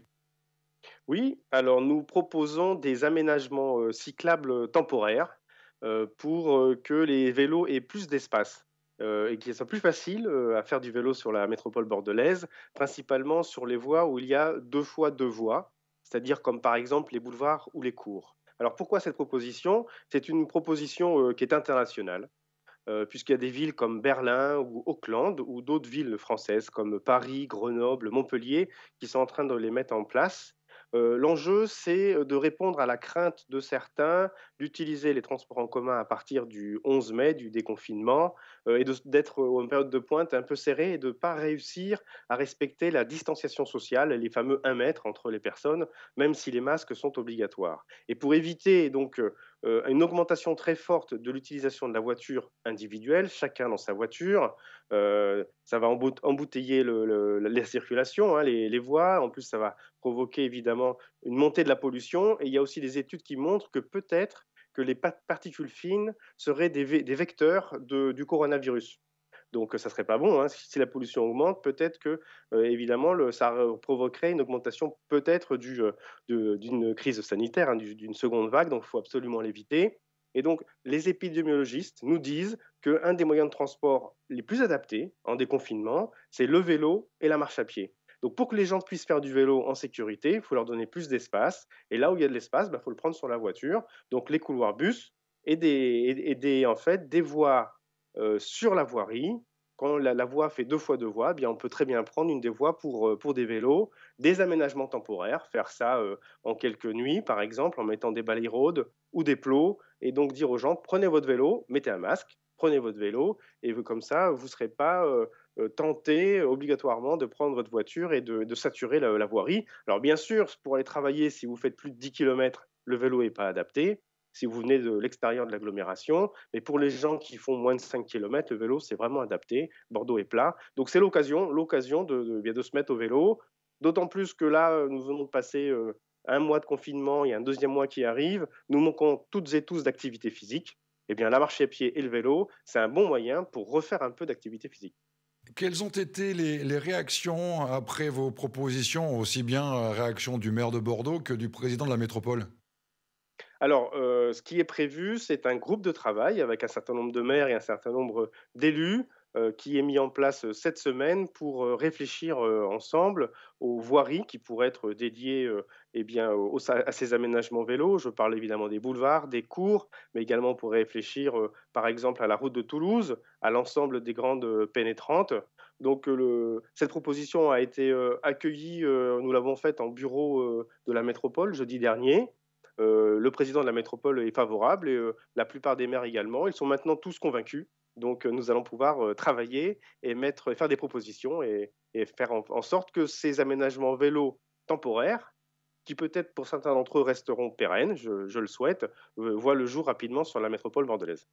[SPEAKER 8] oui, alors nous proposons des aménagements cyclables temporaires euh, pour euh, que les vélos aient plus d'espace. Euh, et qu'il soit plus facile à faire du vélo sur la métropole bordelaise, principalement sur les voies où il y a deux fois deux voies, c'est-à-dire comme par exemple les boulevards ou les cours. Alors pourquoi cette proposition C'est une proposition qui est internationale, puisqu'il y a des villes comme Berlin ou Auckland ou d'autres villes françaises comme Paris, Grenoble, Montpellier qui sont en train de les mettre en place. L'enjeu, c'est de répondre à la crainte de certains d'utiliser les transports en commun à partir du 11 mai, du déconfinement, euh, et d'être en période de pointe un peu serrée et de ne pas réussir à respecter la distanciation sociale, les fameux 1 mètre entre les personnes, même si les masques sont obligatoires. Et pour éviter donc euh, euh, une augmentation très forte de l'utilisation de la voiture individuelle, chacun dans sa voiture, ça va embouteiller la circulation, hein, les, les voies, en plus ça va provoquer évidemment une montée de la pollution, et il y a aussi des études qui montrent que peut-être que les particules fines seraient des, vecteurs du coronavirus. Donc ça serait pas bon. Hein. Si la pollution augmente, peut-être que euh, évidemment le, ça provoquerait une augmentation peut-être euh, d'une crise sanitaire, hein, d'une seconde vague. Donc il faut absolument l'éviter. Et donc les épidémiologistes nous disent qu'un des moyens de transport les plus adaptés en déconfinement, c'est le vélo et la marche à pied. Donc pour que les gens puissent faire du vélo en sécurité, il faut leur donner plus d'espace. Et là où il y a de l'espace, il bah, faut le prendre sur la voiture. Donc les couloirs bus et des, et en fait, des voies euh, sur la voirie. Quand la, voie fait deux fois deux voies, eh bien on peut très bien prendre une des voies pour, euh, des vélos, des aménagements temporaires, faire ça euh, en quelques nuits, par exemple, en mettant des balais roads ou des plots, et donc dire aux gens, prenez votre vélo, mettez un masque, prenez votre vélo et comme ça, vous ne serez pas euh, tenter obligatoirement de prendre votre voiture et de, saturer la, voirie. Alors bien sûr, pour aller travailler, si vous faites plus de 10 km, le vélo n'est pas adapté, si vous venez de l'extérieur de l'agglomération, mais pour les gens qui font moins de 5 km, le vélo, c'est vraiment adapté, Bordeaux est plat. Donc c'est l'occasion, l'occasion de, de, de, se mettre au vélo, d'autant plus que là, euh, nous venons de passer... Euh, un mois de confinement il y a un deuxième mois qui arrive, nous manquons toutes et tous d'activité physique. Eh bien, la marche à pied et le vélo, c'est un bon moyen pour refaire un peu d'activité physique.
[SPEAKER 1] Quelles ont été les, réactions après vos propositions, aussi bien euh, réaction du maire de Bordeaux que du président de la métropole
[SPEAKER 8] alors, euh, ce qui est prévu, c'est un groupe de travail avec un certain nombre de maires et un certain nombre d'élus euh, qui est mis en place euh, cette semaine pour euh, réfléchir ensemble aux voiries qui pourraient être dédiées eh bien, à ces aménagements vélos. Je parle évidemment des boulevards, des cours, mais également pour réfléchir par exemple à la route de Toulouse, à l'ensemble des grandes pénétrantes. Donc cette proposition a été accueillie, nous l'avons faite en bureau de la métropole jeudi dernier. le président de la métropole est favorable et la plupart des maires également. Ils sont maintenant tous convaincus donc euh, nous allons pouvoir euh, travailler et, mettre, faire des propositions et, faire en, sorte que ces aménagements vélos temporaires, qui peut-être pour certains d'entre eux resteront pérennes, je, le souhaite, euh, voient le jour rapidement sur la métropole bordelaise.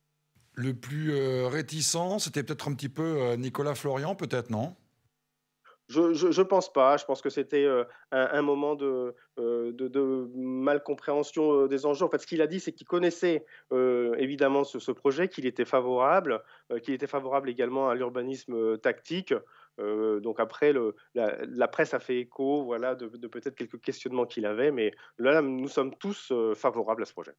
[SPEAKER 1] Le plus réticent, c'était peut-être un petit peu Nicolas Florian, peut-être, non
[SPEAKER 8] je, ne pense pas. Je pense que c'était euh, un, moment de, mal euh, de, malcompréhension euh, des enjeux. En fait, ce qu'il a dit, c'est qu'il connaissait évidemment ce, ce projet, qu'il était favorable, qu'il était favorable également à l'urbanisme tactique. donc après, la, presse a fait écho, voilà, de, de peut-être quelques questionnements qu'il avait, mais là, nous sommes tous favorables à ce projet.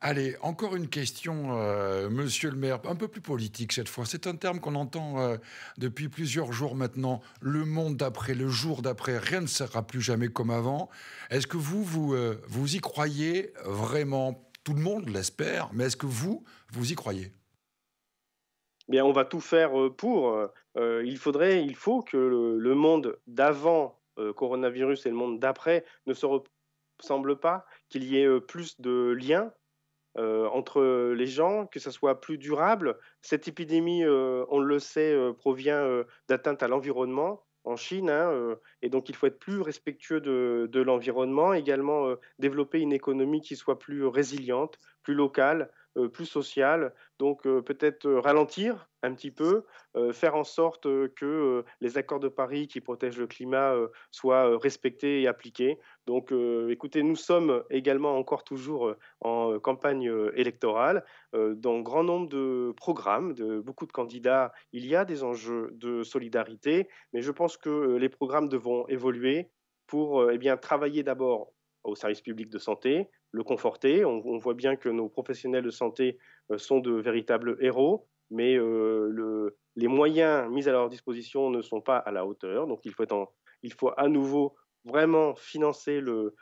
[SPEAKER 1] Allez, encore une question, euh, monsieur le maire, un peu plus politique cette fois. C'est un terme qu'on entend euh, depuis plusieurs jours maintenant. Le monde d'après, le jour d'après, rien ne sera plus jamais comme avant. Est-ce que vous, vous, euh, y croyez vraiment Tout le monde l'espère, mais est-ce que vous, vous y croyez
[SPEAKER 8] Bien, on va tout faire pour. il faudrait, il faut que le monde d'avant coronavirus et le monde d'après ne se ressemblent pas, qu'il y ait plus de liens euh, entre les gens, que ça soit plus durable. Cette épidémie, euh, on le sait, euh, provient d'atteinte à l'environnement en Chine, hein, et donc il faut être plus respectueux de l'environnement, également développer une économie qui soit plus résiliente, plus locale, euh, plus social, Donc euh, peut-être euh, ralentir un petit peu, faire en sorte que les accords de Paris qui protègent le climat soient respectés et appliqués. Donc écoutez, nous sommes également encore toujours en campagne électorale. dans grand nombre de programmes, de beaucoup de candidats, il y a des enjeux de solidarité, mais je pense que les programmes devront évoluer pour eh bien, travailler d'abord au service public de santé, le conforter. On, voit bien que nos professionnels de santé euh, sont de véritables héros, mais euh, les moyens mis à leur disposition ne sont pas à la hauteur. Donc il faut, à nouveau vraiment financer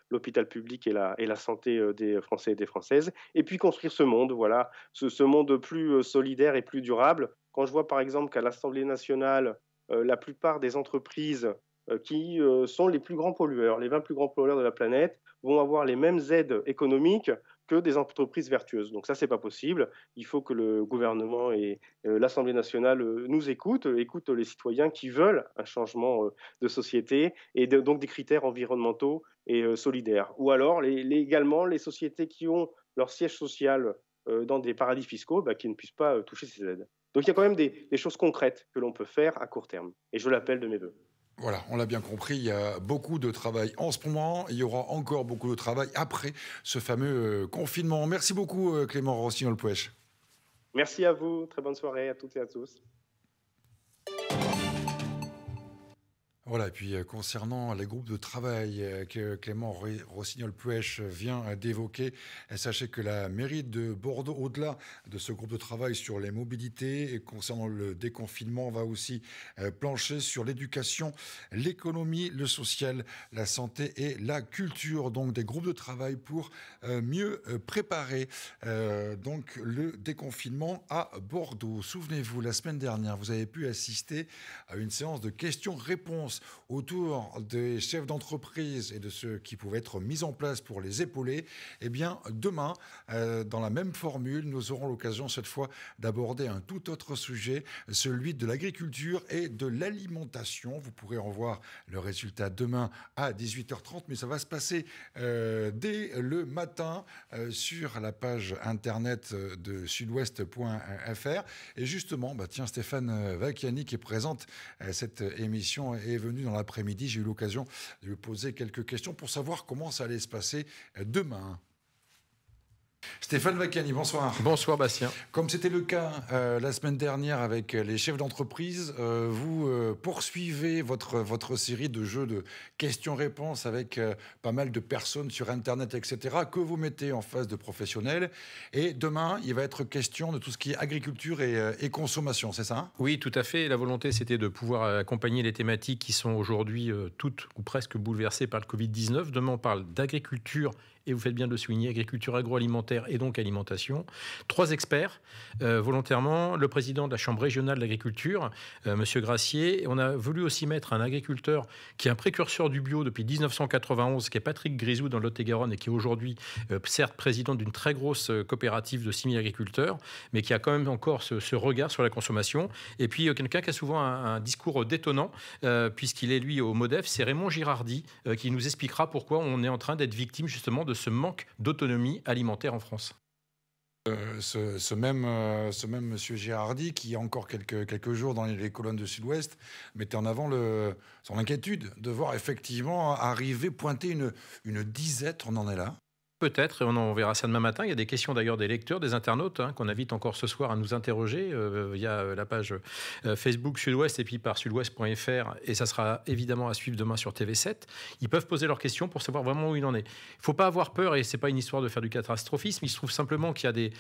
[SPEAKER 8] l'hôpital public et la, santé euh, des Français et des Françaises, et puis construire ce monde, voilà, ce, monde plus solidaire et plus durable. Quand je vois par exemple qu'à l'Assemblée nationale, la plupart des entreprises euh, qui euh, sont les plus grands pollueurs. Les 20 plus grands pollueurs de la planète vont avoir les mêmes aides économiques que des entreprises vertueuses. Donc ça, c'est pas possible. Il faut que le gouvernement et euh, l'Assemblée nationale nous écoutent, écoutent les citoyens qui veulent un changement de société et donc des critères environnementaux et solidaires. Ou alors, les, également, les sociétés qui ont leur siège social dans des paradis fiscaux, bah, qui ne puissent pas toucher ces aides. Donc il y a quand même des, des choses concrètes que l'on peut faire à court terme. Et je l'appelle de mes voeux.
[SPEAKER 1] Voilà, on l'a bien compris, il y a beaucoup de travail en ce moment. Il y aura encore beaucoup de travail après ce fameux euh, confinement. Merci beaucoup, euh, Clément Rossignol-Pouèche.
[SPEAKER 8] Merci à vous. Très bonne soirée à toutes et à tous.
[SPEAKER 1] Voilà, et puis euh, concernant les groupes de travail euh, que Clément Rossignol-Puech vient euh, d'évoquer, sachez que la mairie de Bordeaux, au-delà de ce groupe de travail sur les mobilités et concernant le déconfinement, va aussi plancher sur l'éducation, l'économie, le social, la santé et la culture. Donc des groupes de travail pour mieux préparer donc le déconfinement à Bordeaux. Souvenez-vous, la semaine dernière, vous avez pu assister à une séance de questions-réponses autour des chefs d'entreprise et de ceux qui pouvaient être mis en place pour les épauler, et eh bien, demain, euh, dans la même formule, nous aurons l'occasion cette fois d'aborder un tout autre sujet, celui de l'agriculture et de l'alimentation. Vous pourrez en voir le résultat demain à 18h30, mais ça va se passer euh, dès le matin euh, sur la page internet de sudouest.fr. Et justement, bah, tiens, Stéphane Vacchiani qui présente cette émission est venu dans l'après-midi, j'ai eu l'occasion de lui poser quelques questions pour savoir comment ça allait se passer demain. Stéphane Vacani, bonsoir. Bonsoir Bastien. Comme c'était le cas euh, la semaine dernière avec euh, les chefs d'entreprise, euh, vous poursuivez votre, votre série de jeux de questions-réponses avec pas mal de personnes sur Internet, etc., que vous mettez en face de professionnels. Et demain, il va être question de tout ce qui est agriculture et, et consommation, c'est ça hein
[SPEAKER 9] Oui, tout à fait. La volonté, c'était de pouvoir accompagner les thématiques qui sont aujourd'hui toutes ou presque bouleversées par le Covid-19. Demain, on parle d'agriculture et vous faites bien de le souligner, agriculture agroalimentaire et donc alimentation. Trois experts, euh, volontairement, le président de la Chambre régionale de l'agriculture, euh, Monsieur Gracier. on a voulu aussi mettre un agriculteur qui est un précurseur du bio depuis 1991, qui est Patrick Grisou dans Lot-et-Garonne et qui est aujourd'hui, euh, certes, président d'une très grosse coopérative de 6000 agriculteurs, mais qui a quand même encore ce, regard sur la consommation. Et puis quelqu'un qui a souvent un, un discours détonnant, puisqu'il est lui au MODEF, c'est Raymond Girardi, qui nous expliquera pourquoi on est en train d'être victime
[SPEAKER 1] justement de de ce manque d'autonomie alimentaire en France euh, ce, même, euh, ce monsieur qui encore quelques, jours dans les colonnes de Sud-Ouest, mettait en avant son inquiétude de voir effectivement arriver, pointer une disette, on en est là,
[SPEAKER 9] Peut-être, et on en verra ça demain matin. Il y a des questions d'ailleurs des lecteurs, des internautes, hein, qu'on invite encore ce soir à nous interroger euh, via euh, la page euh, Facebook Sud-Ouest et puis par sud-ouest.fr Et ça sera évidemment à suivre demain sur TV7. Ils peuvent poser leurs questions pour savoir vraiment où il en est. Il ne faut pas avoir peur, et ce n'est pas une histoire de faire du catastrophisme. Il se trouve simplement qu'il y a des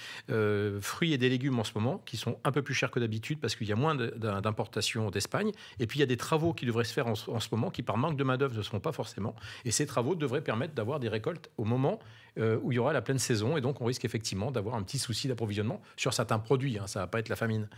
[SPEAKER 9] fruits et des légumes en ce moment qui sont un peu plus chers que d'habitude parce qu'il y a moins d'importations d'Espagne. Et puis il y a des travaux qui devraient se faire en, en ce moment qui, par manque de main-d'œuvre, ne seront pas forcément. Et ces travaux devraient permettre d'avoir des récoltes au moment euh, où il y aura la pleine saison et donc on risque effectivement d'avoir un petit souci d'approvisionnement sur certains
[SPEAKER 1] produits. ça hein. ça va pas être la famine.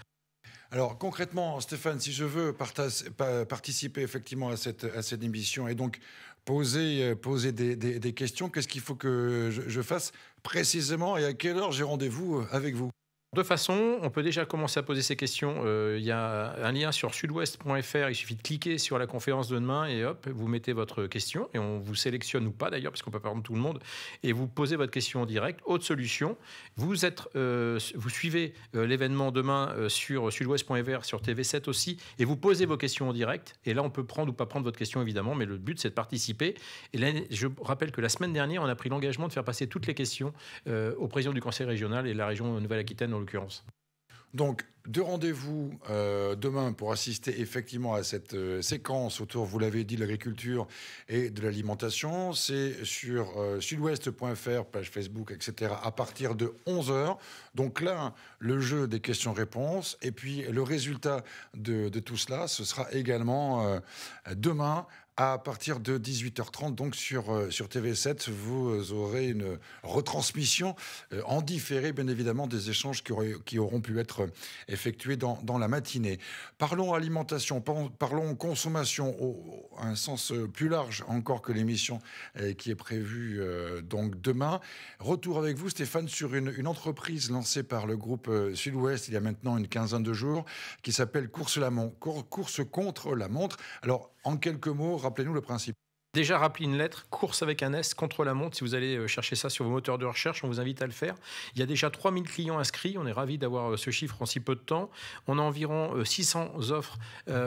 [SPEAKER 1] Alors concrètement, Stéphane, si je veux participer effectivement à cette, à émission et donc poser, euh, des, questions, qu'est-ce qu'il faut que je, fasse précisément et à quelle heure j'ai rendez-vous euh, avec vous de
[SPEAKER 9] façon, on peut déjà commencer à poser ces questions. Euh, il y a un lien sur sudouest.fr, il suffit de cliquer sur la conférence de demain et hop, vous mettez votre question et on vous sélectionne ou pas d'ailleurs, parce qu'on peut prendre tout le monde, et vous posez votre question en direct. Autre solution, vous, êtes, euh, vous suivez euh, l'événement demain sur sudouest.fr, sur TV7 aussi, et vous posez vos questions en direct. Et là, on peut prendre ou pas prendre votre question évidemment, mais le but c'est de participer. Et là, je rappelle que la semaine dernière, on a pris l'engagement de faire passer toutes les questions au président du conseil régional et de la région Nouvelle-Aquitaine
[SPEAKER 1] donc, deux rendez-vous euh, demain pour assister effectivement à cette euh, séquence autour, vous l'avez dit, de l'agriculture et de l'alimentation. C'est sur euh, sudouest.fr, page Facebook, etc., à partir de 11h. Donc là, le jeu des questions-réponses. Et puis, le résultat de, tout cela, ce sera également demain à partir de 18h30, donc sur, euh, sur TV7, vous aurez une retransmission euh, en différé, bien évidemment, des échanges qui, auront pu être euh, effectués dans, la matinée. Parlons alimentation, parlons consommation, au, un sens plus large encore que l'émission qui est prévue donc demain. Retour avec vous, Stéphane, sur une, entreprise lancée par le groupe Sud-Ouest il y a maintenant une quinzaine de jours qui s'appelle Course, Course contre la montre. Alors, en quelques mots, rappelez-nous le principe.
[SPEAKER 9] Déjà, rappelé une lettre, course avec un S, contre la montre. Si vous allez euh, chercher ça sur vos moteurs de recherche, on vous invite à le faire. Il y a déjà 3000 clients inscrits. On est ravi d'avoir euh, ce chiffre en si peu de temps. On a environ 600 euh, offres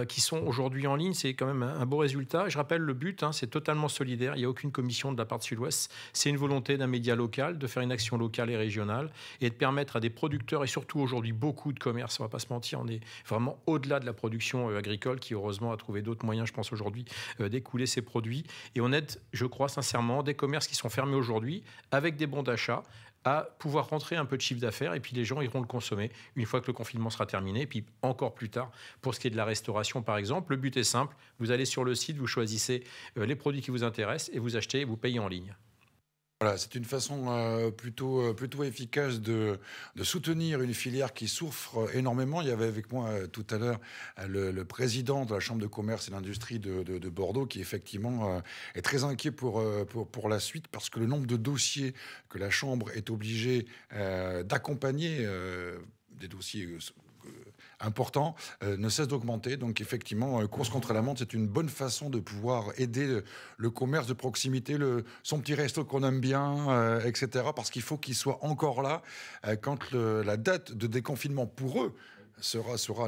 [SPEAKER 9] qui sont aujourd'hui en ligne. C'est quand même un beau résultat. Je rappelle le but, hein, c'est totalement solidaire. Il n'y a aucune commission de la part de Sud-Ouest. C'est une volonté d'un média local de faire une action locale et régionale et de permettre à des producteurs et surtout aujourd'hui beaucoup de commerces, on va pas se mentir, on est vraiment au-delà de la production agricole qui heureusement a trouvé d'autres moyens, je pense aujourd'hui, d'écouler ses produits et on aide, je crois sincèrement, des commerces qui sont fermés aujourd'hui avec des bons d'achat à pouvoir rentrer un peu de chiffre d'affaires et puis les gens iront le consommer une fois que le confinement sera terminé et puis encore plus tard pour ce qui est de la restauration par exemple. Le but est simple, vous allez sur le site, vous choisissez euh, les produits qui vous intéressent et vous achetez et vous payez en ligne.
[SPEAKER 1] Voilà, c'est une façon euh, plutôt, euh, plutôt efficace de, soutenir une filière qui souffre énormément. Il y avait avec moi euh, tout à l'heure le, président de la Chambre de commerce et d'industrie de, de, Bordeaux qui effectivement est très inquiet pour, pour, pour, la suite parce que le nombre de dossiers que la Chambre est obligée d'accompagner des dossiers important euh, ne cesse d'augmenter. Donc effectivement, euh, course contre la montre, c'est une bonne façon de pouvoir aider le, commerce de proximité, le, son petit resto qu'on aime bien, euh, etc. Parce qu'il faut qu'il soit encore là quand la date de déconfinement pour eux sera, sera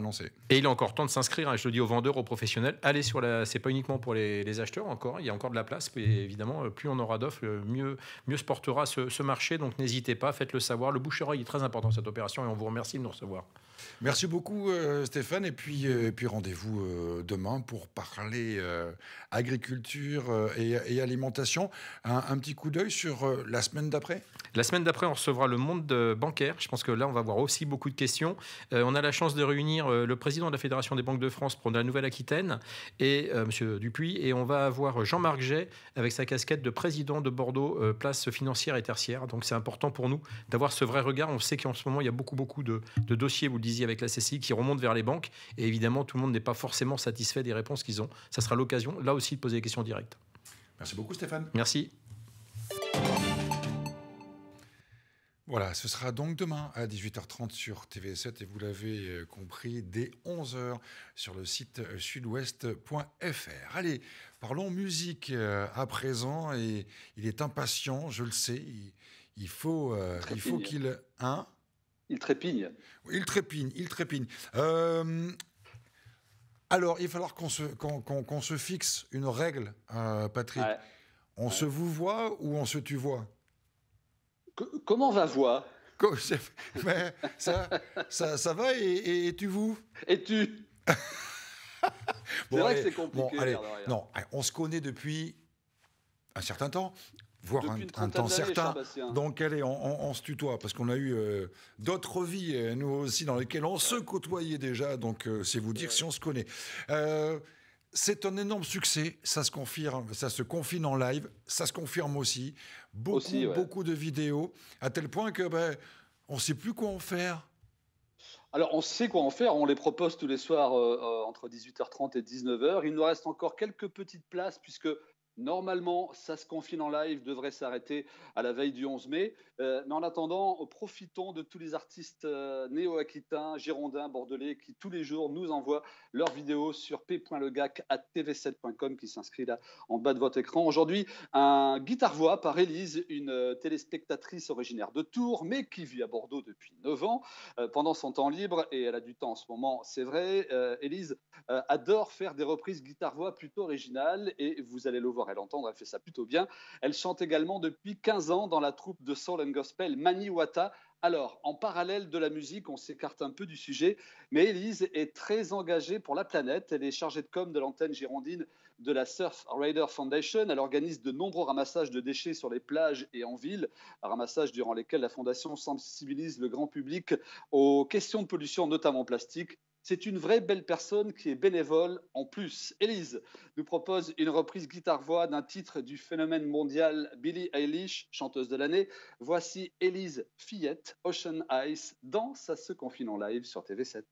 [SPEAKER 9] Et il est encore temps de s'inscrire, hein, je le dis aux vendeurs, aux professionnels. Allez sur la. C'est pas uniquement pour les, acheteurs encore, il y a encore de la place. Mais évidemment, plus on aura d'offres, mieux, mieux se portera ce, marché. Donc n'hésitez pas, faites-le savoir. Le bouche est très important cette opération et on vous remercie de nous
[SPEAKER 1] recevoir. Merci beaucoup euh, Stéphane et puis, euh, puis rendez-vous euh, demain pour parler agriculture et, alimentation. Un, petit coup d'œil sur la semaine d'après
[SPEAKER 9] La semaine d'après, on recevra le monde bancaire. Je pense que là, on va avoir aussi beaucoup de questions. on a la chance de réunir le président de la Fédération des banques de France pour la Nouvelle-Aquitaine et Monsieur Dupuis. Et on va avoir Jean-Marc Jay avec sa casquette de président de Bordeaux, place financière et tertiaire. Donc c'est important pour nous d'avoir ce vrai regard. On sait qu'en ce moment, il y a beaucoup, beaucoup de, dossiers, vous le avec la CCI, qui remonte vers les banques. Et évidemment, tout le monde n'est pas forcément satisfait des réponses qu'ils ont.
[SPEAKER 1] Ça sera l'occasion, là aussi, de poser des questions directes. Merci beaucoup, Stéphane. Merci. Voilà, ce sera donc demain à 18h30 sur TV7 et vous l'avez euh, compris, dès 11h sur le site euh, sudouest.fr. Allez, parlons musique euh, à présent et il est impatient, je le sais, il, faut qu'il... Hein il trépigne. Il trépigne, il euh, trépigne. alors, il va falloir qu'on se, qu'on se fixe une règle, euh, Patrick. On se vous voit ou on se tu voit
[SPEAKER 10] Comment va voir ça,
[SPEAKER 1] ça, ça, va et, et, tu vous Et tu C'est vrai que c'est compliqué. non, on se connaît depuis un certain temps voire un, temps certain. Donc allez, on, se tutoie, parce qu'on a eu euh, d'autres vies, euh, nous aussi, dans lesquelles on se côtoyait déjà, donc euh, c'est vous dire si on se connaît. c'est un énorme succès, ça se confirme, ça se confine en live, ça se confirme aussi. Beaucoup, beaucoup de vidéos, à tel point que ben, on ne sait plus quoi en faire.
[SPEAKER 10] Alors, on sait quoi en faire. On les propose tous les soirs entre 18h30 et 19h. Il nous reste encore quelques petites places, puisque Normalement, ça se confine en live, devrait s'arrêter à la veille du 11 mai. Euh, mais en attendant, profitons de tous les artistes euh, néo-aquitains, girondins, bordelais qui tous les jours nous envoient leurs vidéos sur p.legac à tv7.com qui s'inscrit là en bas de votre écran. Aujourd'hui, un guitare-voix par Élise, une euh, téléspectatrice originaire de Tours, mais qui vit à Bordeaux depuis 9 ans. pendant son temps libre, et elle a du temps en ce moment, c'est vrai, Élise adore faire des reprises guitare-voix plutôt originales et vous allez le voir elle elle fait ça plutôt bien. Elle chante également depuis 15 ans dans la troupe de soul and gospel Maniwata. Alors, en parallèle de la musique, on s'écarte un peu du sujet, mais Elise est très engagée pour la planète. Elle est chargée de com de l'antenne girondine de la Surf Rider Foundation. Elle organise de nombreux ramassages de déchets sur les plages et en ville, ramassages durant lesquels la fondation sensibilise le grand public aux questions de pollution, notamment plastique, c'est une vraie belle personne qui est bénévole en plus. Elise nous propose une reprise guitare-voix d'un titre du phénomène mondial Billie Eilish, chanteuse de l'année. Voici Elise Fillette, Ocean Ice, danse à se confine en live sur TV7.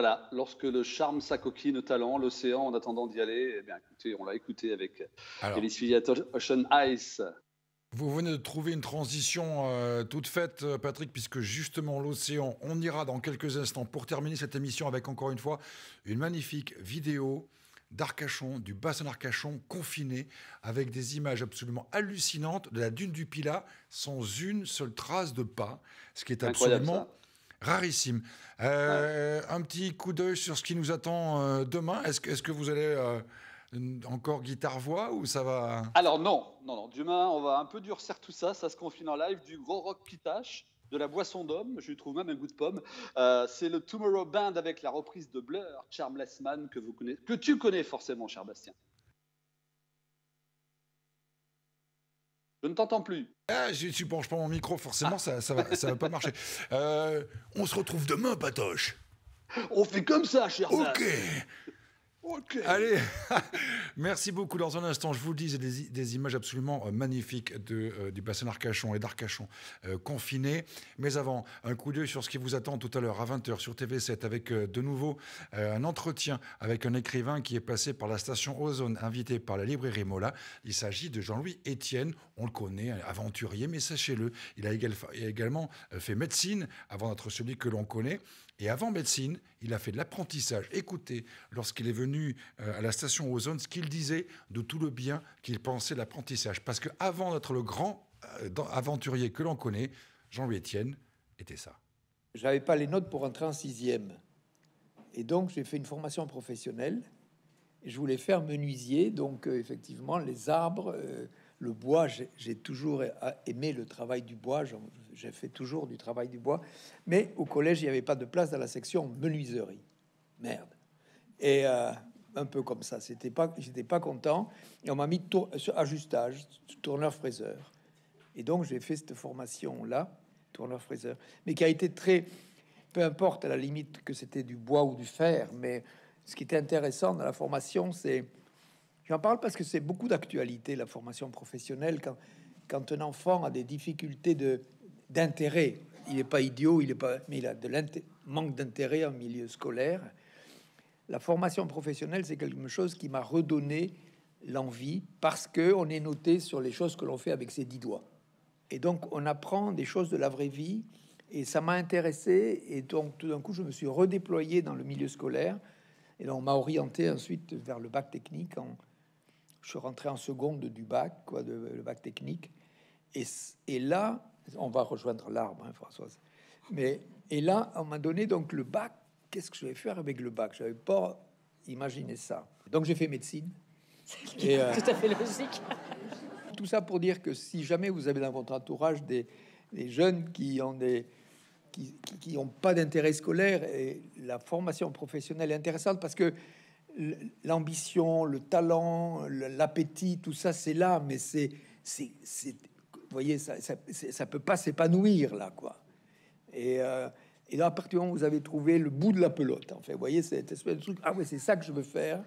[SPEAKER 10] Voilà, lorsque le charme s'acoquine au talent, l'océan, en attendant d'y aller, eh bien, écoutez, on l'a écouté avec Ocean Ice.
[SPEAKER 1] Vous venez de trouver une transition euh, toute faite, euh, Patrick, puisque justement l'océan, on ira dans quelques instants pour terminer cette émission avec encore une fois une magnifique vidéo d'Arcachon, du bassin d'Arcachon confiné, avec des images absolument hallucinantes de la dune du Pilat sans une seule trace de pas, ce qui est absolument Rarissime. Euh, un petit coup d'œil sur ce qui nous attend euh, demain. Est-ce que, que, vous allez euh, encore guitare-voix ou ça va
[SPEAKER 10] Alors non, non, non. Demain, on va un peu durcir tout ça. Ça se confine en live du gros rock qui tâche de la boisson d'homme, je lui trouve même un goût de pomme. c'est le Tomorrow Band avec la reprise de Blur, Charmless Man, que, vous connaissez, que tu connais forcément, cher Bastien.
[SPEAKER 1] Je ne t'entends plus. Ah, ne tu pas mon micro, forcément, ah. ça, ça, va, ça va pas marcher. Euh, on se retrouve demain, Patoche. On fait comme ça, cher Ok. Allez, merci beaucoup. Dans un instant, je vous dis, des, images absolument euh, magnifiques de, euh, du bassin d'Arcachon et d'Arcachon euh, confiné. Mais avant, un coup d'œil sur ce qui vous attend tout à l'heure à 20h sur TV7 avec de nouveau un entretien avec un écrivain qui est passé par la station Ozone, invité par la librairie Mola. Il s'agit de Jean-Louis Etienne. On le connaît, aventurier, mais sachez-le, il a également fait médecine avant d'être celui que l'on connaît. Et avant médecine, il a fait de l'apprentissage. Écoutez, lorsqu'il est venu euh, à la station Ozone, ce qu'il disait de tout le bien qu'il pensait de l'apprentissage. Parce qu'avant d'être le grand euh, aventurier que l'on connaît, Jean-Louis Etienne était ça.
[SPEAKER 11] J'avais pas les notes pour entrer en sixième. Et donc, j'ai fait une formation professionnelle. je voulais faire menuisier, donc euh, effectivement, les arbres, le bois, j'ai toujours aimé le travail du bois, j'ai fait toujours du travail du bois, mais au collège, il n'y avait pas de place dans la section menuiserie. Merde. Et euh, un peu comme ça, c'était pas, j'étais pas content, et on m'a mis euh, sur ajustage, tourneur-fraiseur. Et donc, j'ai fait cette formation-là, tourneur-fraiseur, mais qui a été très, peu importe à la limite que c'était du bois ou du fer, mais ce qui était intéressant dans la formation, c'est J'en parle parce que c'est beaucoup d'actualité, la formation professionnelle. Quand, quand un enfant a des difficultés d'intérêt, il n'est pas idiot, il est pas, mais il a de manque d'intérêt en milieu scolaire. La formation professionnelle, c'est quelque chose qui m'a redonné l'envie parce que on est noté sur les choses que l'on fait avec ses dix doigts. Et donc, on apprend des choses de la vraie vie. Et ça m'a intéressé. Et donc, tout d'un coup, je me suis redéployé dans le milieu scolaire. Et on m'a orienté ensuite vers le bac technique en, je suis rentré en seconde du bac, quoi, de, le bac technique. Et, et là, on va rejoindre l'arbre, hein, Françoise. Mais et là, on m'a donné donc le bac. Qu'est-ce que je vais faire avec le bac J'avais pas imaginé ça. Donc j'ai fait médecine. C'est euh, tout à fait logique. tout ça pour dire que si jamais vous avez dans votre entourage des, des jeunes qui ont des qui n'ont pas d'intérêt scolaire et la formation professionnelle est intéressante parce que l'ambition, le talent, l'appétit, tout ça, c'est là, mais c'est, c'est, vous voyez, ça, ça, ça peut pas s'épanouir là, quoi. Et, euh, et là, à partir du moment où vous avez trouvé le bout de la pelote, en fait, vous voyez, cette truc, ah c'est ça que je veux faire.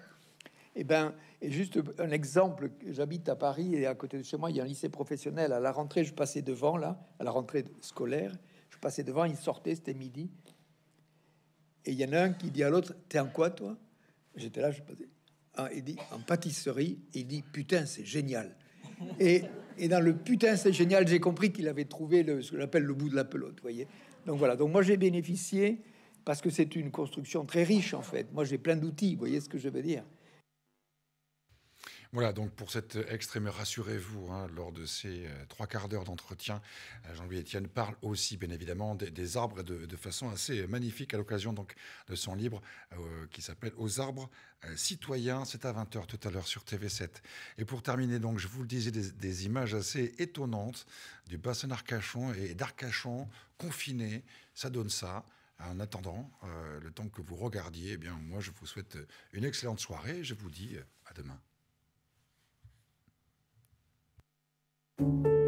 [SPEAKER 11] Eh ben, et ben, juste un exemple, j'habite à Paris et à côté de chez moi, il y a un lycée professionnel. À la rentrée, je passais devant là, à la rentrée scolaire, je passais devant, il sortait, c'était midi. Et il y en a un qui dit à l'autre, t'es en quoi toi J'étais là, je passais. Ah, il dit en pâtisserie, il dit putain, c'est génial. Et, dans le putain, c'est génial, j'ai compris qu'il avait trouvé le, ce que j'appelle le bout de la pelote, voyez. Donc voilà, donc moi j'ai bénéficié parce que c'est une construction très riche en fait. Moi j'ai plein d'outils, vous voyez ce que je veux dire.
[SPEAKER 1] Voilà, donc pour cette extrême, rassurez-vous, hein, lors de ces euh, trois quarts d'heure d'entretien, euh, Jean-Louis Etienne parle aussi, bien évidemment, des, arbres de, façon assez magnifique à l'occasion donc de son livre euh, qui s'appelle Aux arbres citoyens. C'est à 20h tout à l'heure sur TV7. Et pour terminer, donc, je vous le disais, des, images assez étonnantes du bassin d'Arcachon et d'Arcachon confiné. Ça donne ça. En attendant, le temps que vous regardiez, eh bien, moi, je vous souhaite une excellente soirée. Je vous dis à demain. Thank you.